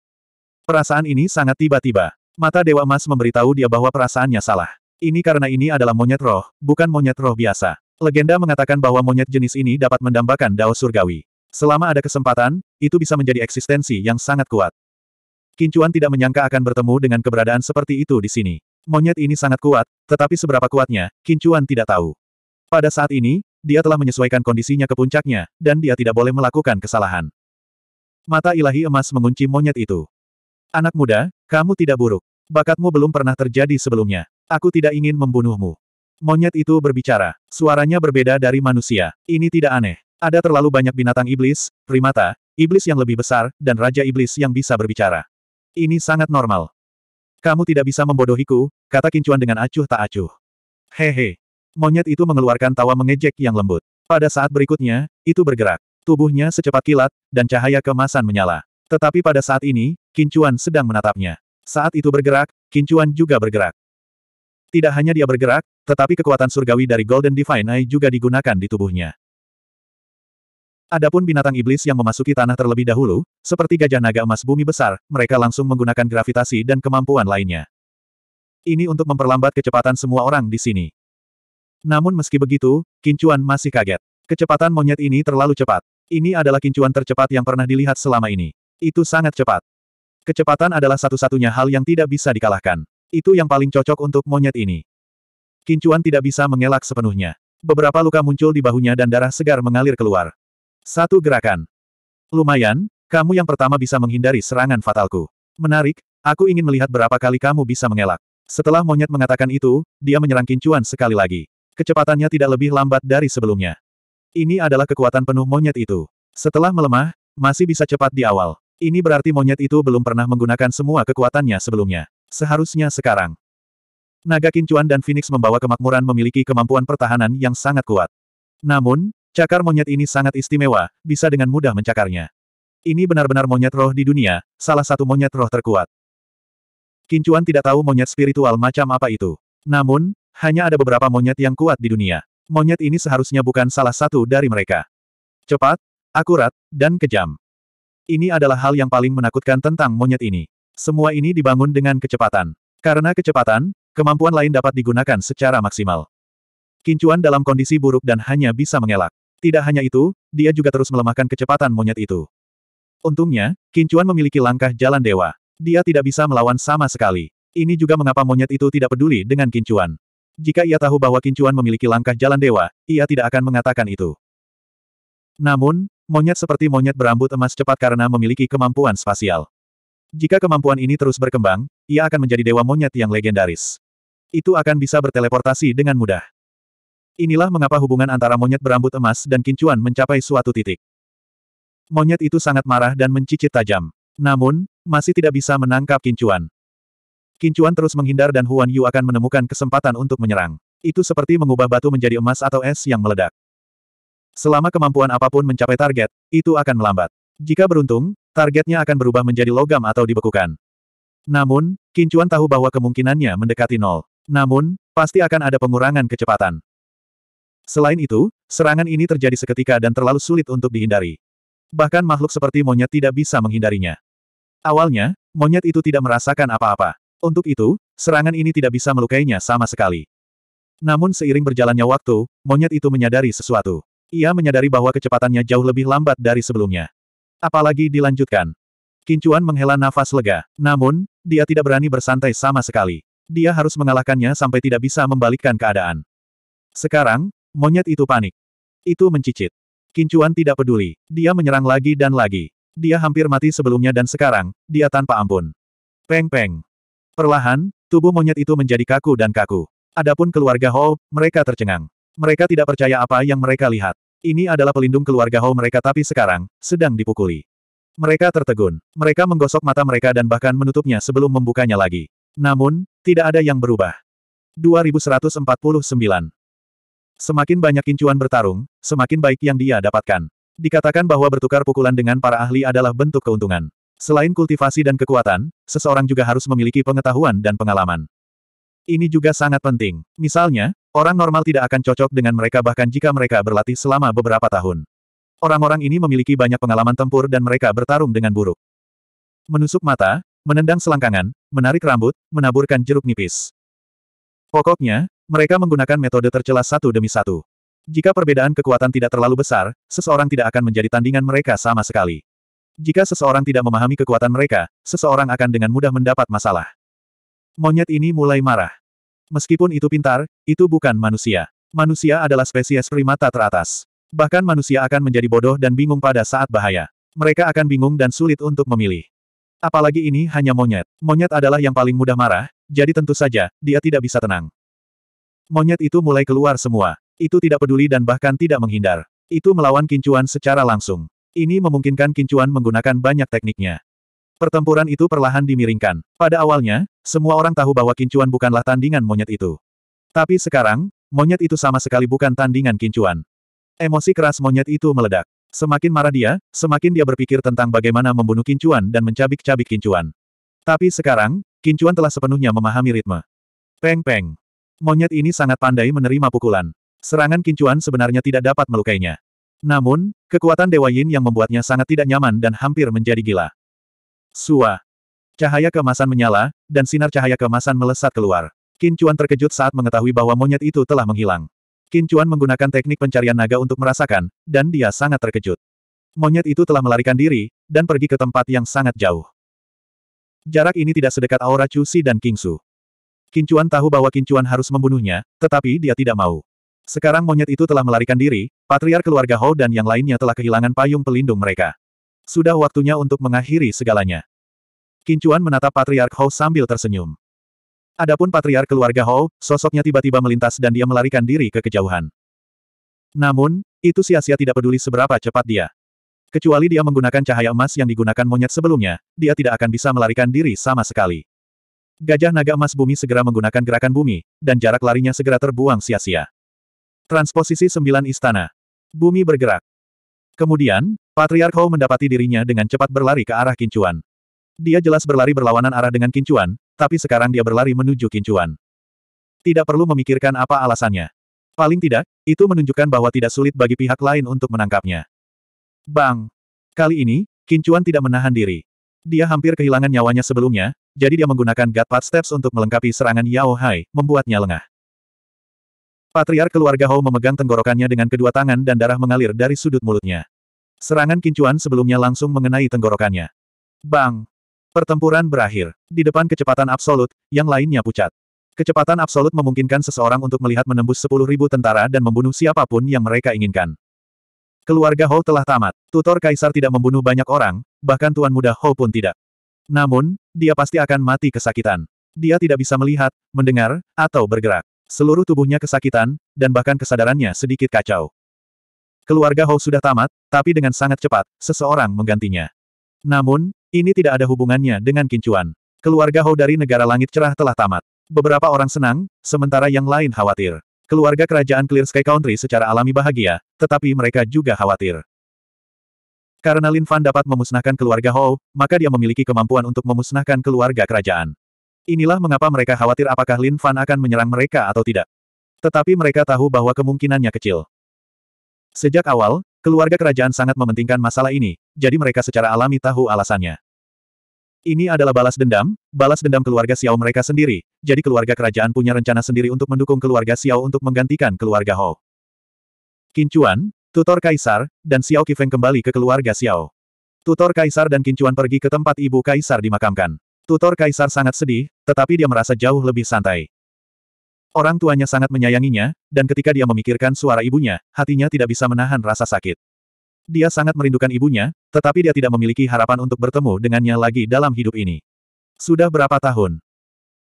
Perasaan ini sangat tiba-tiba. Mata Dewa mas memberitahu dia bahwa perasaannya salah. Ini karena ini adalah monyet roh, bukan monyet roh biasa. Legenda mengatakan bahwa monyet jenis ini dapat mendambakan dao surgawi. Selama ada kesempatan, itu bisa menjadi eksistensi yang sangat kuat. Kincuan tidak menyangka akan bertemu dengan keberadaan seperti itu di sini. Monyet ini sangat kuat, tetapi seberapa kuatnya, Kincuan tidak tahu. Pada saat ini, dia telah menyesuaikan kondisinya ke puncaknya, dan dia tidak boleh melakukan kesalahan. Mata ilahi emas mengunci monyet itu. Anak muda, kamu tidak buruk. Bakatmu belum pernah terjadi sebelumnya. Aku tidak ingin membunuhmu. Monyet itu berbicara. Suaranya berbeda dari manusia. Ini tidak aneh. Ada terlalu banyak binatang iblis, primata, iblis yang lebih besar, dan raja iblis yang bisa berbicara. Ini sangat normal. Kamu tidak bisa membodohiku, kata Kincuan dengan acuh tak acuh. Hehe. Monyet itu mengeluarkan tawa mengejek yang lembut. Pada saat berikutnya, itu bergerak. Tubuhnya secepat kilat, dan cahaya kemasan menyala. Tetapi pada saat ini, Kincuan sedang menatapnya. Saat itu bergerak, Kincuan juga bergerak. Tidak hanya dia bergerak, tetapi kekuatan surgawi dari Golden Divine Eye juga digunakan di tubuhnya. Adapun binatang iblis yang memasuki tanah terlebih dahulu, seperti gajah naga emas bumi besar, mereka langsung menggunakan gravitasi dan kemampuan lainnya. Ini untuk memperlambat kecepatan semua orang di sini. Namun meski begitu, Kincuan masih kaget. Kecepatan monyet ini terlalu cepat. Ini adalah Kincuan tercepat yang pernah dilihat selama ini. Itu sangat cepat. Kecepatan adalah satu-satunya hal yang tidak bisa dikalahkan. Itu yang paling cocok untuk monyet ini. Kincuan tidak bisa mengelak sepenuhnya. Beberapa luka muncul di bahunya dan darah segar mengalir keluar. Satu gerakan. Lumayan, kamu yang pertama bisa menghindari serangan fatalku. Menarik, aku ingin melihat berapa kali kamu bisa mengelak. Setelah monyet mengatakan itu, dia menyerang Kincuan sekali lagi. Kecepatannya tidak lebih lambat dari sebelumnya. Ini adalah kekuatan penuh monyet itu. Setelah melemah, masih bisa cepat di awal. Ini berarti monyet itu belum pernah menggunakan semua kekuatannya sebelumnya. Seharusnya sekarang. Naga Kincuan dan Phoenix membawa kemakmuran memiliki kemampuan pertahanan yang sangat kuat. Namun, cakar monyet ini sangat istimewa, bisa dengan mudah mencakarnya. Ini benar-benar monyet roh di dunia, salah satu monyet roh terkuat. Kincuan tidak tahu monyet spiritual macam apa itu. Namun, hanya ada beberapa monyet yang kuat di dunia. Monyet ini seharusnya bukan salah satu dari mereka. Cepat, akurat, dan kejam. Ini adalah hal yang paling menakutkan tentang monyet ini. Semua ini dibangun dengan kecepatan. Karena kecepatan, kemampuan lain dapat digunakan secara maksimal. Kincuan dalam kondisi buruk dan hanya bisa mengelak. Tidak hanya itu, dia juga terus melemahkan kecepatan monyet itu. Untungnya, Kincuan memiliki langkah jalan dewa. Dia tidak bisa melawan sama sekali. Ini juga mengapa monyet itu tidak peduli dengan Kincuan. Jika ia tahu bahwa Kincuan memiliki langkah jalan dewa, ia tidak akan mengatakan itu. Namun, monyet seperti monyet berambut emas cepat karena memiliki kemampuan spasial. Jika kemampuan ini terus berkembang, ia akan menjadi dewa monyet yang legendaris. Itu akan bisa berteleportasi dengan mudah. Inilah mengapa hubungan antara monyet berambut emas dan kincuan mencapai suatu titik. Monyet itu sangat marah dan mencicit tajam. Namun, masih tidak bisa menangkap kincuan. Kincuan terus menghindar dan Huan Yu akan menemukan kesempatan untuk menyerang. Itu seperti mengubah batu menjadi emas atau es yang meledak. Selama kemampuan apapun mencapai target, itu akan melambat. Jika beruntung, targetnya akan berubah menjadi logam atau dibekukan. Namun, Kincuan tahu bahwa kemungkinannya mendekati nol. Namun, pasti akan ada pengurangan kecepatan. Selain itu, serangan ini terjadi seketika dan terlalu sulit untuk dihindari. Bahkan makhluk seperti monyet tidak bisa menghindarinya. Awalnya, monyet itu tidak merasakan apa-apa. Untuk itu, serangan ini tidak bisa melukainya sama sekali. Namun seiring berjalannya waktu, monyet itu menyadari sesuatu. Ia menyadari bahwa kecepatannya jauh lebih lambat dari sebelumnya. Apalagi dilanjutkan. Kincuan menghela nafas lega. Namun, dia tidak berani bersantai sama sekali. Dia harus mengalahkannya sampai tidak bisa membalikkan keadaan. Sekarang, monyet itu panik. Itu mencicit. Kincuan tidak peduli. Dia menyerang lagi dan lagi. Dia hampir mati sebelumnya dan sekarang, dia tanpa ampun. Peng-peng. Perlahan, tubuh monyet itu menjadi kaku dan kaku. Adapun keluarga Ho, mereka tercengang. Mereka tidak percaya apa yang mereka lihat. Ini adalah pelindung keluarga Hou mereka tapi sekarang, sedang dipukuli. Mereka tertegun. Mereka menggosok mata mereka dan bahkan menutupnya sebelum membukanya lagi. Namun, tidak ada yang berubah. 2149. Semakin banyak kincuan bertarung, semakin baik yang dia dapatkan. Dikatakan bahwa bertukar pukulan dengan para ahli adalah bentuk keuntungan. Selain kultivasi dan kekuatan, seseorang juga harus memiliki pengetahuan dan pengalaman. Ini juga sangat penting. Misalnya, orang normal tidak akan cocok dengan mereka bahkan jika mereka berlatih selama beberapa tahun. Orang-orang ini memiliki banyak pengalaman tempur dan mereka bertarung dengan buruk. Menusuk mata, menendang selangkangan, menarik rambut, menaburkan jeruk nipis. Pokoknya, mereka menggunakan metode tercela satu demi satu. Jika perbedaan kekuatan tidak terlalu besar, seseorang tidak akan menjadi tandingan mereka sama sekali. Jika seseorang tidak memahami kekuatan mereka, seseorang akan dengan mudah mendapat masalah. Monyet ini mulai marah. Meskipun itu pintar, itu bukan manusia. Manusia adalah spesies primata teratas. Bahkan manusia akan menjadi bodoh dan bingung pada saat bahaya. Mereka akan bingung dan sulit untuk memilih. Apalagi ini hanya monyet. Monyet adalah yang paling mudah marah, jadi tentu saja, dia tidak bisa tenang. Monyet itu mulai keluar semua. Itu tidak peduli dan bahkan tidak menghindar. Itu melawan kincuan secara langsung. Ini memungkinkan kincuan menggunakan banyak tekniknya. Pertempuran itu perlahan dimiringkan. Pada awalnya, semua orang tahu bahwa kincuan bukanlah tandingan monyet itu. Tapi sekarang, monyet itu sama sekali bukan tandingan kincuan. Emosi keras monyet itu meledak. Semakin marah dia, semakin dia berpikir tentang bagaimana membunuh kincuan dan mencabik-cabik kincuan. Tapi sekarang, kincuan telah sepenuhnya memahami ritme. Peng-peng. Monyet ini sangat pandai menerima pukulan. Serangan kincuan sebenarnya tidak dapat melukainya. Namun, kekuatan Dewa Yin yang membuatnya sangat tidak nyaman dan hampir menjadi gila. Sua. Cahaya kemasan menyala, dan sinar cahaya kemasan melesat keluar. Qin Chuan terkejut saat mengetahui bahwa monyet itu telah menghilang. Qin Chuan menggunakan teknik pencarian naga untuk merasakan, dan dia sangat terkejut. Monyet itu telah melarikan diri, dan pergi ke tempat yang sangat jauh. Jarak ini tidak sedekat aura Chu Si dan King Su. Qin Chuan tahu bahwa Qin Chuan harus membunuhnya, tetapi dia tidak mau. Sekarang monyet itu telah melarikan diri, patriar keluarga Hou dan yang lainnya telah kehilangan payung pelindung mereka. Sudah waktunya untuk mengakhiri segalanya. Kincuan menatap Patriark Hou sambil tersenyum. Adapun Patriark keluarga Hou, sosoknya tiba-tiba melintas dan dia melarikan diri ke kejauhan. Namun, itu sia-sia tidak peduli seberapa cepat dia. Kecuali dia menggunakan cahaya emas yang digunakan monyet sebelumnya, dia tidak akan bisa melarikan diri sama sekali. Gajah naga emas bumi segera menggunakan gerakan bumi, dan jarak larinya segera terbuang sia-sia. Transposisi sembilan istana. Bumi bergerak. Kemudian, Patriark Hou mendapati dirinya dengan cepat berlari ke arah kincuan. Dia jelas berlari berlawanan arah dengan kincuan, tapi sekarang dia berlari menuju kincuan. Tidak perlu memikirkan apa alasannya. Paling tidak, itu menunjukkan bahwa tidak sulit bagi pihak lain untuk menangkapnya. Bang! Kali ini, kincuan tidak menahan diri. Dia hampir kehilangan nyawanya sebelumnya, jadi dia menggunakan God Path Steps untuk melengkapi serangan Yao Hai, membuatnya lengah. Patriark keluarga Hou memegang tenggorokannya dengan kedua tangan dan darah mengalir dari sudut mulutnya. Serangan kincuan sebelumnya langsung mengenai tenggorokannya. Bang! Pertempuran berakhir. Di depan kecepatan absolut, yang lainnya pucat. Kecepatan absolut memungkinkan seseorang untuk melihat menembus 10.000 tentara dan membunuh siapapun yang mereka inginkan. Keluarga Ho telah tamat. Tutor Kaisar tidak membunuh banyak orang, bahkan Tuan Muda Ho pun tidak. Namun, dia pasti akan mati kesakitan. Dia tidak bisa melihat, mendengar, atau bergerak. Seluruh tubuhnya kesakitan, dan bahkan kesadarannya sedikit kacau. Keluarga Ho sudah tamat, tapi dengan sangat cepat, seseorang menggantinya. Namun, ini tidak ada hubungannya dengan kincuan. Keluarga Hou dari negara langit cerah telah tamat. Beberapa orang senang, sementara yang lain khawatir. Keluarga kerajaan Clear Sky Country secara alami bahagia, tetapi mereka juga khawatir. Karena Lin Fan dapat memusnahkan keluarga Hou, maka dia memiliki kemampuan untuk memusnahkan keluarga kerajaan. Inilah mengapa mereka khawatir apakah Lin Fan akan menyerang mereka atau tidak. Tetapi mereka tahu bahwa kemungkinannya kecil. Sejak awal, Keluarga kerajaan sangat mementingkan masalah ini, jadi mereka secara alami tahu alasannya. Ini adalah balas dendam, balas dendam keluarga Xiao mereka sendiri, jadi keluarga kerajaan punya rencana sendiri untuk mendukung keluarga Xiao untuk menggantikan keluarga Hou. Kincuan, Tutor Kaisar, dan Xiao Kifeng kembali ke keluarga Xiao. Tutor Kaisar dan Kincuan pergi ke tempat ibu Kaisar dimakamkan. Tutor Kaisar sangat sedih, tetapi dia merasa jauh lebih santai. Orang tuanya sangat menyayanginya, dan ketika dia memikirkan suara ibunya, hatinya tidak bisa menahan rasa sakit. Dia sangat merindukan ibunya, tetapi dia tidak memiliki harapan untuk bertemu dengannya lagi dalam hidup ini. Sudah berapa tahun?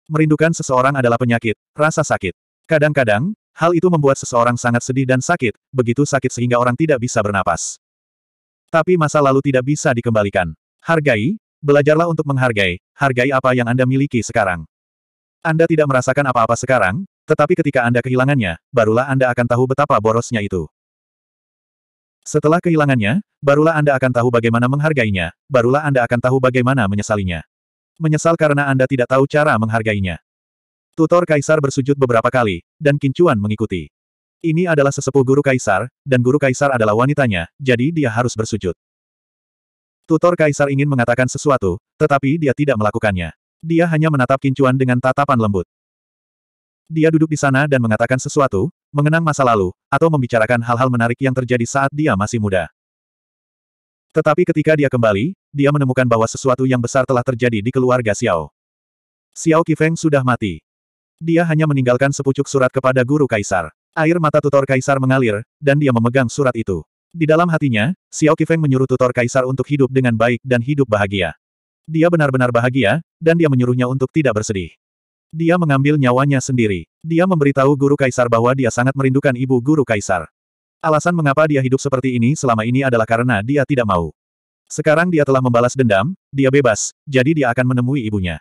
Merindukan seseorang adalah penyakit, rasa sakit. Kadang-kadang, hal itu membuat seseorang sangat sedih dan sakit, begitu sakit sehingga orang tidak bisa bernapas. Tapi masa lalu tidak bisa dikembalikan. Hargai, belajarlah untuk menghargai, hargai apa yang Anda miliki sekarang. Anda tidak merasakan apa-apa sekarang, tetapi ketika Anda kehilangannya, barulah Anda akan tahu betapa borosnya itu. Setelah kehilangannya, barulah Anda akan tahu bagaimana menghargainya, barulah Anda akan tahu bagaimana menyesalinya. Menyesal karena Anda tidak tahu cara menghargainya. Tutor Kaisar bersujud beberapa kali, dan Kincuan mengikuti. Ini adalah sesepuh guru Kaisar, dan guru Kaisar adalah wanitanya, jadi dia harus bersujud. Tutor Kaisar ingin mengatakan sesuatu, tetapi dia tidak melakukannya. Dia hanya menatap Kincuan dengan tatapan lembut. Dia duduk di sana dan mengatakan sesuatu, mengenang masa lalu, atau membicarakan hal-hal menarik yang terjadi saat dia masih muda. Tetapi ketika dia kembali, dia menemukan bahwa sesuatu yang besar telah terjadi di keluarga Xiao. Xiao Qifeng sudah mati. Dia hanya meninggalkan sepucuk surat kepada guru kaisar. Air mata tutor kaisar mengalir, dan dia memegang surat itu. Di dalam hatinya, Xiao Qifeng menyuruh tutor kaisar untuk hidup dengan baik dan hidup bahagia. Dia benar-benar bahagia, dan dia menyuruhnya untuk tidak bersedih. Dia mengambil nyawanya sendiri. Dia memberitahu guru kaisar bahwa dia sangat merindukan ibu guru kaisar. Alasan mengapa dia hidup seperti ini selama ini adalah karena dia tidak mau. Sekarang dia telah membalas dendam, dia bebas, jadi dia akan menemui ibunya.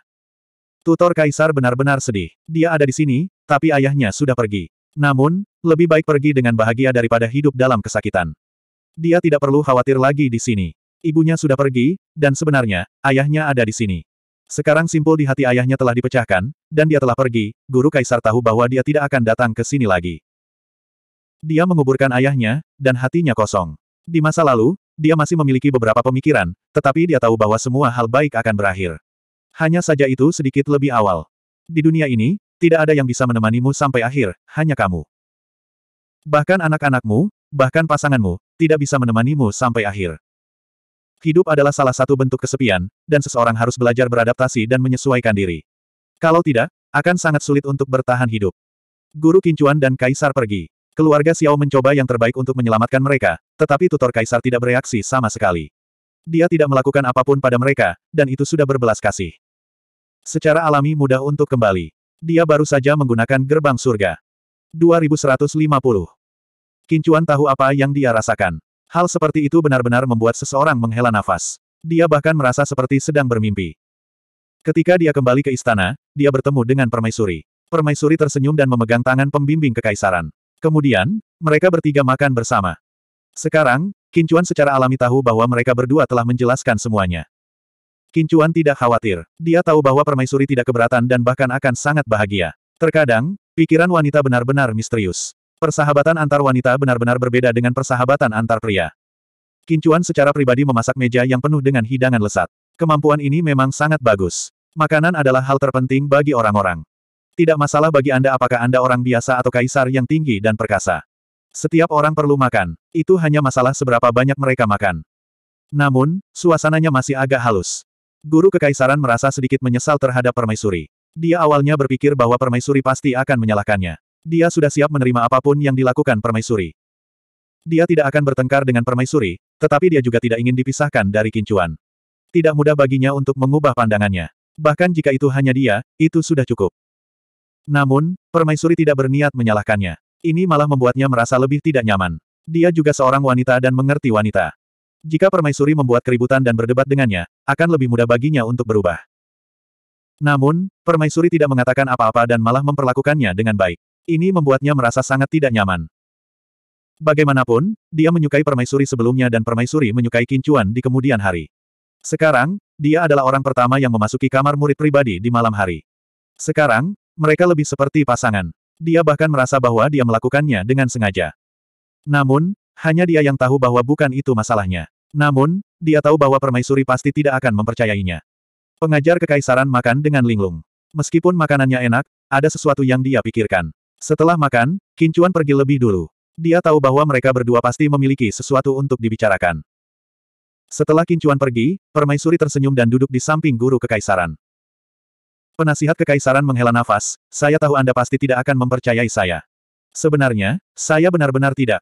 Tutor kaisar benar-benar sedih. Dia ada di sini, tapi ayahnya sudah pergi. Namun, lebih baik pergi dengan bahagia daripada hidup dalam kesakitan. Dia tidak perlu khawatir lagi di sini. Ibunya sudah pergi, dan sebenarnya, ayahnya ada di sini. Sekarang simpul di hati ayahnya telah dipecahkan, dan dia telah pergi, guru kaisar tahu bahwa dia tidak akan datang ke sini lagi. Dia menguburkan ayahnya, dan hatinya kosong. Di masa lalu, dia masih memiliki beberapa pemikiran, tetapi dia tahu bahwa semua hal baik akan berakhir. Hanya saja itu sedikit lebih awal. Di dunia ini, tidak ada yang bisa menemanimu sampai akhir, hanya kamu. Bahkan anak-anakmu, bahkan pasanganmu, tidak bisa menemanimu sampai akhir. Hidup adalah salah satu bentuk kesepian, dan seseorang harus belajar beradaptasi dan menyesuaikan diri. Kalau tidak, akan sangat sulit untuk bertahan hidup. Guru Kincuan dan Kaisar pergi. Keluarga Xiao mencoba yang terbaik untuk menyelamatkan mereka, tetapi tutor Kaisar tidak bereaksi sama sekali. Dia tidak melakukan apapun pada mereka, dan itu sudah berbelas kasih. Secara alami mudah untuk kembali. Dia baru saja menggunakan gerbang surga. 2150. Kincuan tahu apa yang dia rasakan. Hal seperti itu benar-benar membuat seseorang menghela nafas. Dia bahkan merasa seperti sedang bermimpi. Ketika dia kembali ke istana, dia bertemu dengan permaisuri. Permaisuri tersenyum dan memegang tangan pembimbing kekaisaran. Kemudian, mereka bertiga makan bersama. Sekarang, Kincuan secara alami tahu bahwa mereka berdua telah menjelaskan semuanya. Kincuan tidak khawatir. Dia tahu bahwa permaisuri tidak keberatan dan bahkan akan sangat bahagia. Terkadang, pikiran wanita benar-benar misterius. Persahabatan antar wanita benar-benar berbeda dengan persahabatan antar pria. Kincuan secara pribadi memasak meja yang penuh dengan hidangan lesat. Kemampuan ini memang sangat bagus. Makanan adalah hal terpenting bagi orang-orang. Tidak masalah bagi Anda apakah Anda orang biasa atau kaisar yang tinggi dan perkasa. Setiap orang perlu makan. Itu hanya masalah seberapa banyak mereka makan. Namun, suasananya masih agak halus. Guru kekaisaran merasa sedikit menyesal terhadap permaisuri. Dia awalnya berpikir bahwa permaisuri pasti akan menyalahkannya. Dia sudah siap menerima apapun yang dilakukan permaisuri. Dia tidak akan bertengkar dengan permaisuri, tetapi dia juga tidak ingin dipisahkan dari kincuan. Tidak mudah baginya untuk mengubah pandangannya. Bahkan jika itu hanya dia, itu sudah cukup. Namun, permaisuri tidak berniat menyalahkannya. Ini malah membuatnya merasa lebih tidak nyaman. Dia juga seorang wanita dan mengerti wanita. Jika permaisuri membuat keributan dan berdebat dengannya, akan lebih mudah baginya untuk berubah. Namun, permaisuri tidak mengatakan apa-apa dan malah memperlakukannya dengan baik. Ini membuatnya merasa sangat tidak nyaman. Bagaimanapun, dia menyukai permaisuri sebelumnya dan permaisuri menyukai kincuan di kemudian hari. Sekarang, dia adalah orang pertama yang memasuki kamar murid pribadi di malam hari. Sekarang, mereka lebih seperti pasangan. Dia bahkan merasa bahwa dia melakukannya dengan sengaja. Namun, hanya dia yang tahu bahwa bukan itu masalahnya. Namun, dia tahu bahwa permaisuri pasti tidak akan mempercayainya. Pengajar kekaisaran makan dengan linglung. Meskipun makanannya enak, ada sesuatu yang dia pikirkan. Setelah makan, Kincuan pergi lebih dulu. Dia tahu bahwa mereka berdua pasti memiliki sesuatu untuk dibicarakan. Setelah Kincuan pergi, Permaisuri tersenyum dan duduk di samping guru kekaisaran. Penasihat kekaisaran menghela nafas, saya tahu Anda pasti tidak akan mempercayai saya. Sebenarnya, saya benar-benar tidak.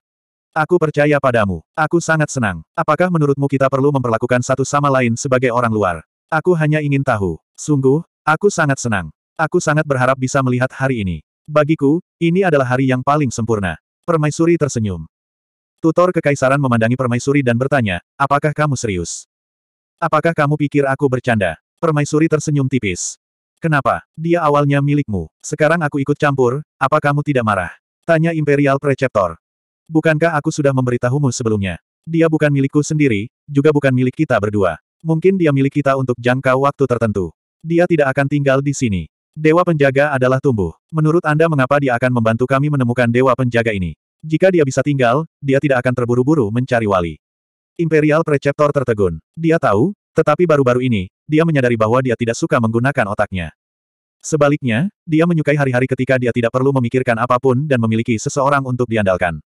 Aku percaya padamu. Aku sangat senang. Apakah menurutmu kita perlu memperlakukan satu sama lain sebagai orang luar? Aku hanya ingin tahu. Sungguh, aku sangat senang. Aku sangat berharap bisa melihat hari ini. Bagiku, ini adalah hari yang paling sempurna. Permaisuri tersenyum. Tutor Kekaisaran memandangi Permaisuri dan bertanya, apakah kamu serius? Apakah kamu pikir aku bercanda? Permaisuri tersenyum tipis. Kenapa? Dia awalnya milikmu. Sekarang aku ikut campur, apa kamu tidak marah? Tanya Imperial Preceptor. Bukankah aku sudah memberitahumu sebelumnya? Dia bukan milikku sendiri, juga bukan milik kita berdua. Mungkin dia milik kita untuk jangka waktu tertentu. Dia tidak akan tinggal di sini. Dewa penjaga adalah tumbuh. Menurut Anda mengapa dia akan membantu kami menemukan dewa penjaga ini? Jika dia bisa tinggal, dia tidak akan terburu-buru mencari wali. Imperial Preceptor tertegun. Dia tahu, tetapi baru-baru ini, dia menyadari bahwa dia tidak suka menggunakan otaknya. Sebaliknya, dia menyukai hari-hari ketika dia tidak perlu memikirkan apapun dan memiliki seseorang untuk diandalkan.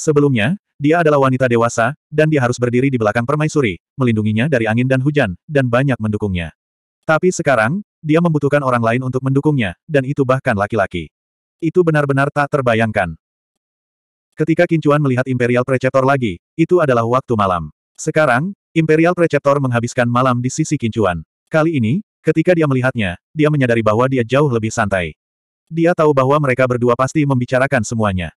Sebelumnya, dia adalah wanita dewasa, dan dia harus berdiri di belakang permaisuri, melindunginya dari angin dan hujan, dan banyak mendukungnya. Tapi sekarang, dia membutuhkan orang lain untuk mendukungnya, dan itu bahkan laki-laki. Itu benar-benar tak terbayangkan. Ketika Kincuan melihat Imperial Preceptor lagi, itu adalah waktu malam. Sekarang, Imperial Preceptor menghabiskan malam di sisi Kincuan. Kali ini, ketika dia melihatnya, dia menyadari bahwa dia jauh lebih santai. Dia tahu bahwa mereka berdua pasti membicarakan semuanya.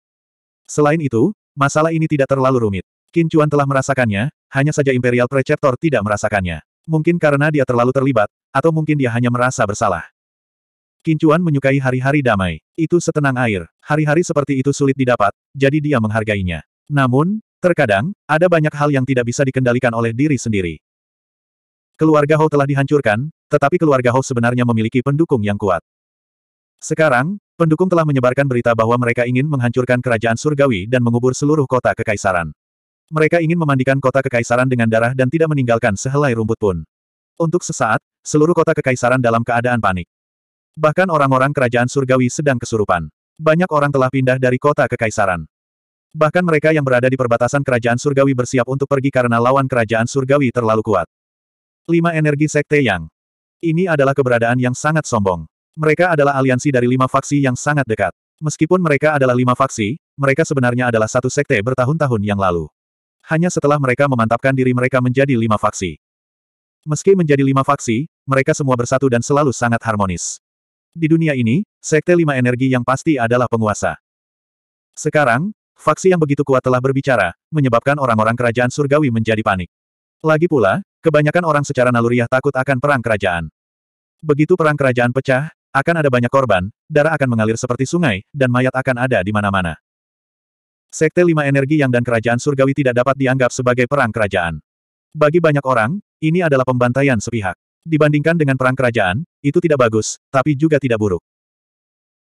Selain itu, masalah ini tidak terlalu rumit. Kincuan telah merasakannya, hanya saja Imperial Preceptor tidak merasakannya. Mungkin karena dia terlalu terlibat, atau mungkin dia hanya merasa bersalah. Kincuan menyukai hari-hari damai. Itu setenang air. Hari-hari seperti itu sulit didapat, jadi dia menghargainya. Namun, terkadang, ada banyak hal yang tidak bisa dikendalikan oleh diri sendiri. Keluarga Hou telah dihancurkan, tetapi keluarga Hou sebenarnya memiliki pendukung yang kuat. Sekarang, pendukung telah menyebarkan berita bahwa mereka ingin menghancurkan kerajaan surgawi dan mengubur seluruh kota kekaisaran. Mereka ingin memandikan kota kekaisaran dengan darah dan tidak meninggalkan sehelai rumput pun. Untuk sesaat, seluruh kota kekaisaran dalam keadaan panik. Bahkan orang-orang kerajaan surgawi sedang kesurupan. Banyak orang telah pindah dari kota kekaisaran. Bahkan mereka yang berada di perbatasan kerajaan surgawi bersiap untuk pergi karena lawan kerajaan surgawi terlalu kuat. Lima energi sekte yang ini adalah keberadaan yang sangat sombong. Mereka adalah aliansi dari lima faksi yang sangat dekat. Meskipun mereka adalah lima faksi, mereka sebenarnya adalah satu sekte bertahun-tahun yang lalu. Hanya setelah mereka memantapkan diri mereka menjadi lima faksi. Meski menjadi lima faksi, mereka semua bersatu dan selalu sangat harmonis. Di dunia ini, sekte lima energi yang pasti adalah penguasa. Sekarang, faksi yang begitu kuat telah berbicara, menyebabkan orang-orang kerajaan surgawi menjadi panik. Lagi pula, kebanyakan orang secara naluriah takut akan perang kerajaan. Begitu perang kerajaan pecah, akan ada banyak korban, darah akan mengalir seperti sungai, dan mayat akan ada di mana-mana. Sekte lima energi yang dan kerajaan surgawi tidak dapat dianggap sebagai perang kerajaan. Bagi banyak orang, ini adalah pembantaian sepihak. Dibandingkan dengan perang kerajaan, itu tidak bagus, tapi juga tidak buruk.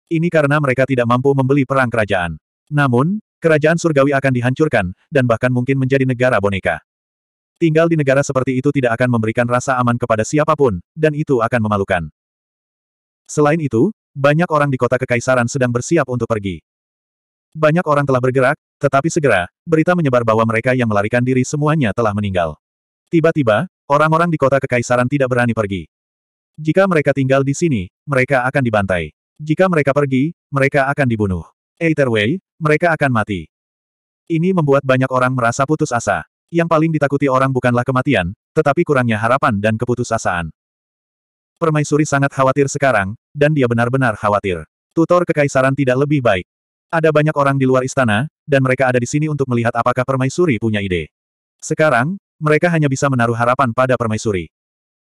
Ini karena mereka tidak mampu membeli perang kerajaan. Namun, kerajaan surgawi akan dihancurkan, dan bahkan mungkin menjadi negara boneka. Tinggal di negara seperti itu tidak akan memberikan rasa aman kepada siapapun, dan itu akan memalukan. Selain itu, banyak orang di kota kekaisaran sedang bersiap untuk pergi. Banyak orang telah bergerak, tetapi segera, berita menyebar bahwa mereka yang melarikan diri semuanya telah meninggal. Tiba-tiba, Orang-orang di kota kekaisaran tidak berani pergi. Jika mereka tinggal di sini, mereka akan dibantai. Jika mereka pergi, mereka akan dibunuh. Either way, mereka akan mati. Ini membuat banyak orang merasa putus asa. Yang paling ditakuti orang bukanlah kematian, tetapi kurangnya harapan dan keputusasaan. Permaisuri sangat khawatir sekarang, dan dia benar-benar khawatir. Tutor kekaisaran tidak lebih baik. Ada banyak orang di luar istana, dan mereka ada di sini untuk melihat apakah permaisuri punya ide. Sekarang, mereka hanya bisa menaruh harapan pada permaisuri.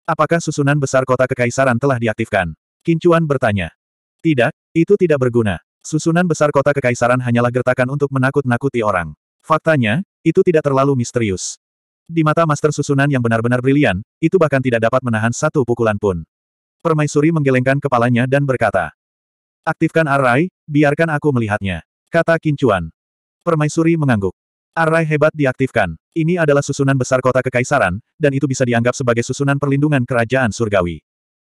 Apakah susunan besar kota kekaisaran telah diaktifkan? Kincuan bertanya. Tidak, itu tidak berguna. Susunan besar kota kekaisaran hanyalah gertakan untuk menakut-nakuti orang. Faktanya, itu tidak terlalu misterius. Di mata master susunan yang benar-benar brilian, itu bahkan tidak dapat menahan satu pukulan pun. Permaisuri menggelengkan kepalanya dan berkata, Aktifkan arai, biarkan aku melihatnya. Kata Kincuan. Permaisuri mengangguk. Array hebat diaktifkan. Ini adalah susunan besar kota kekaisaran, dan itu bisa dianggap sebagai susunan perlindungan kerajaan surgawi.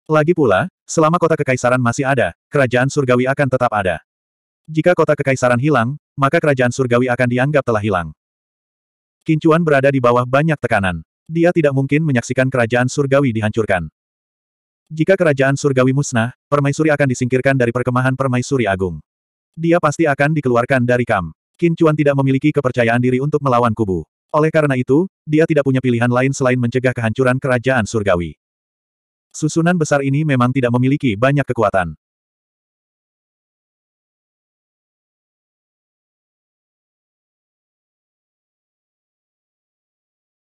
Lagi pula, selama kota kekaisaran masih ada, kerajaan surgawi akan tetap ada. Jika kota kekaisaran hilang, maka kerajaan surgawi akan dianggap telah hilang. Kincuan berada di bawah banyak tekanan. Dia tidak mungkin menyaksikan kerajaan surgawi dihancurkan. Jika kerajaan surgawi musnah, permaisuri akan disingkirkan dari perkemahan permaisuri agung. Dia pasti akan dikeluarkan dari kam. Qin Chuan tidak memiliki kepercayaan diri untuk melawan kubu. Oleh karena itu, dia tidak punya pilihan lain selain mencegah kehancuran kerajaan surgawi. Susunan besar ini memang tidak memiliki banyak kekuatan.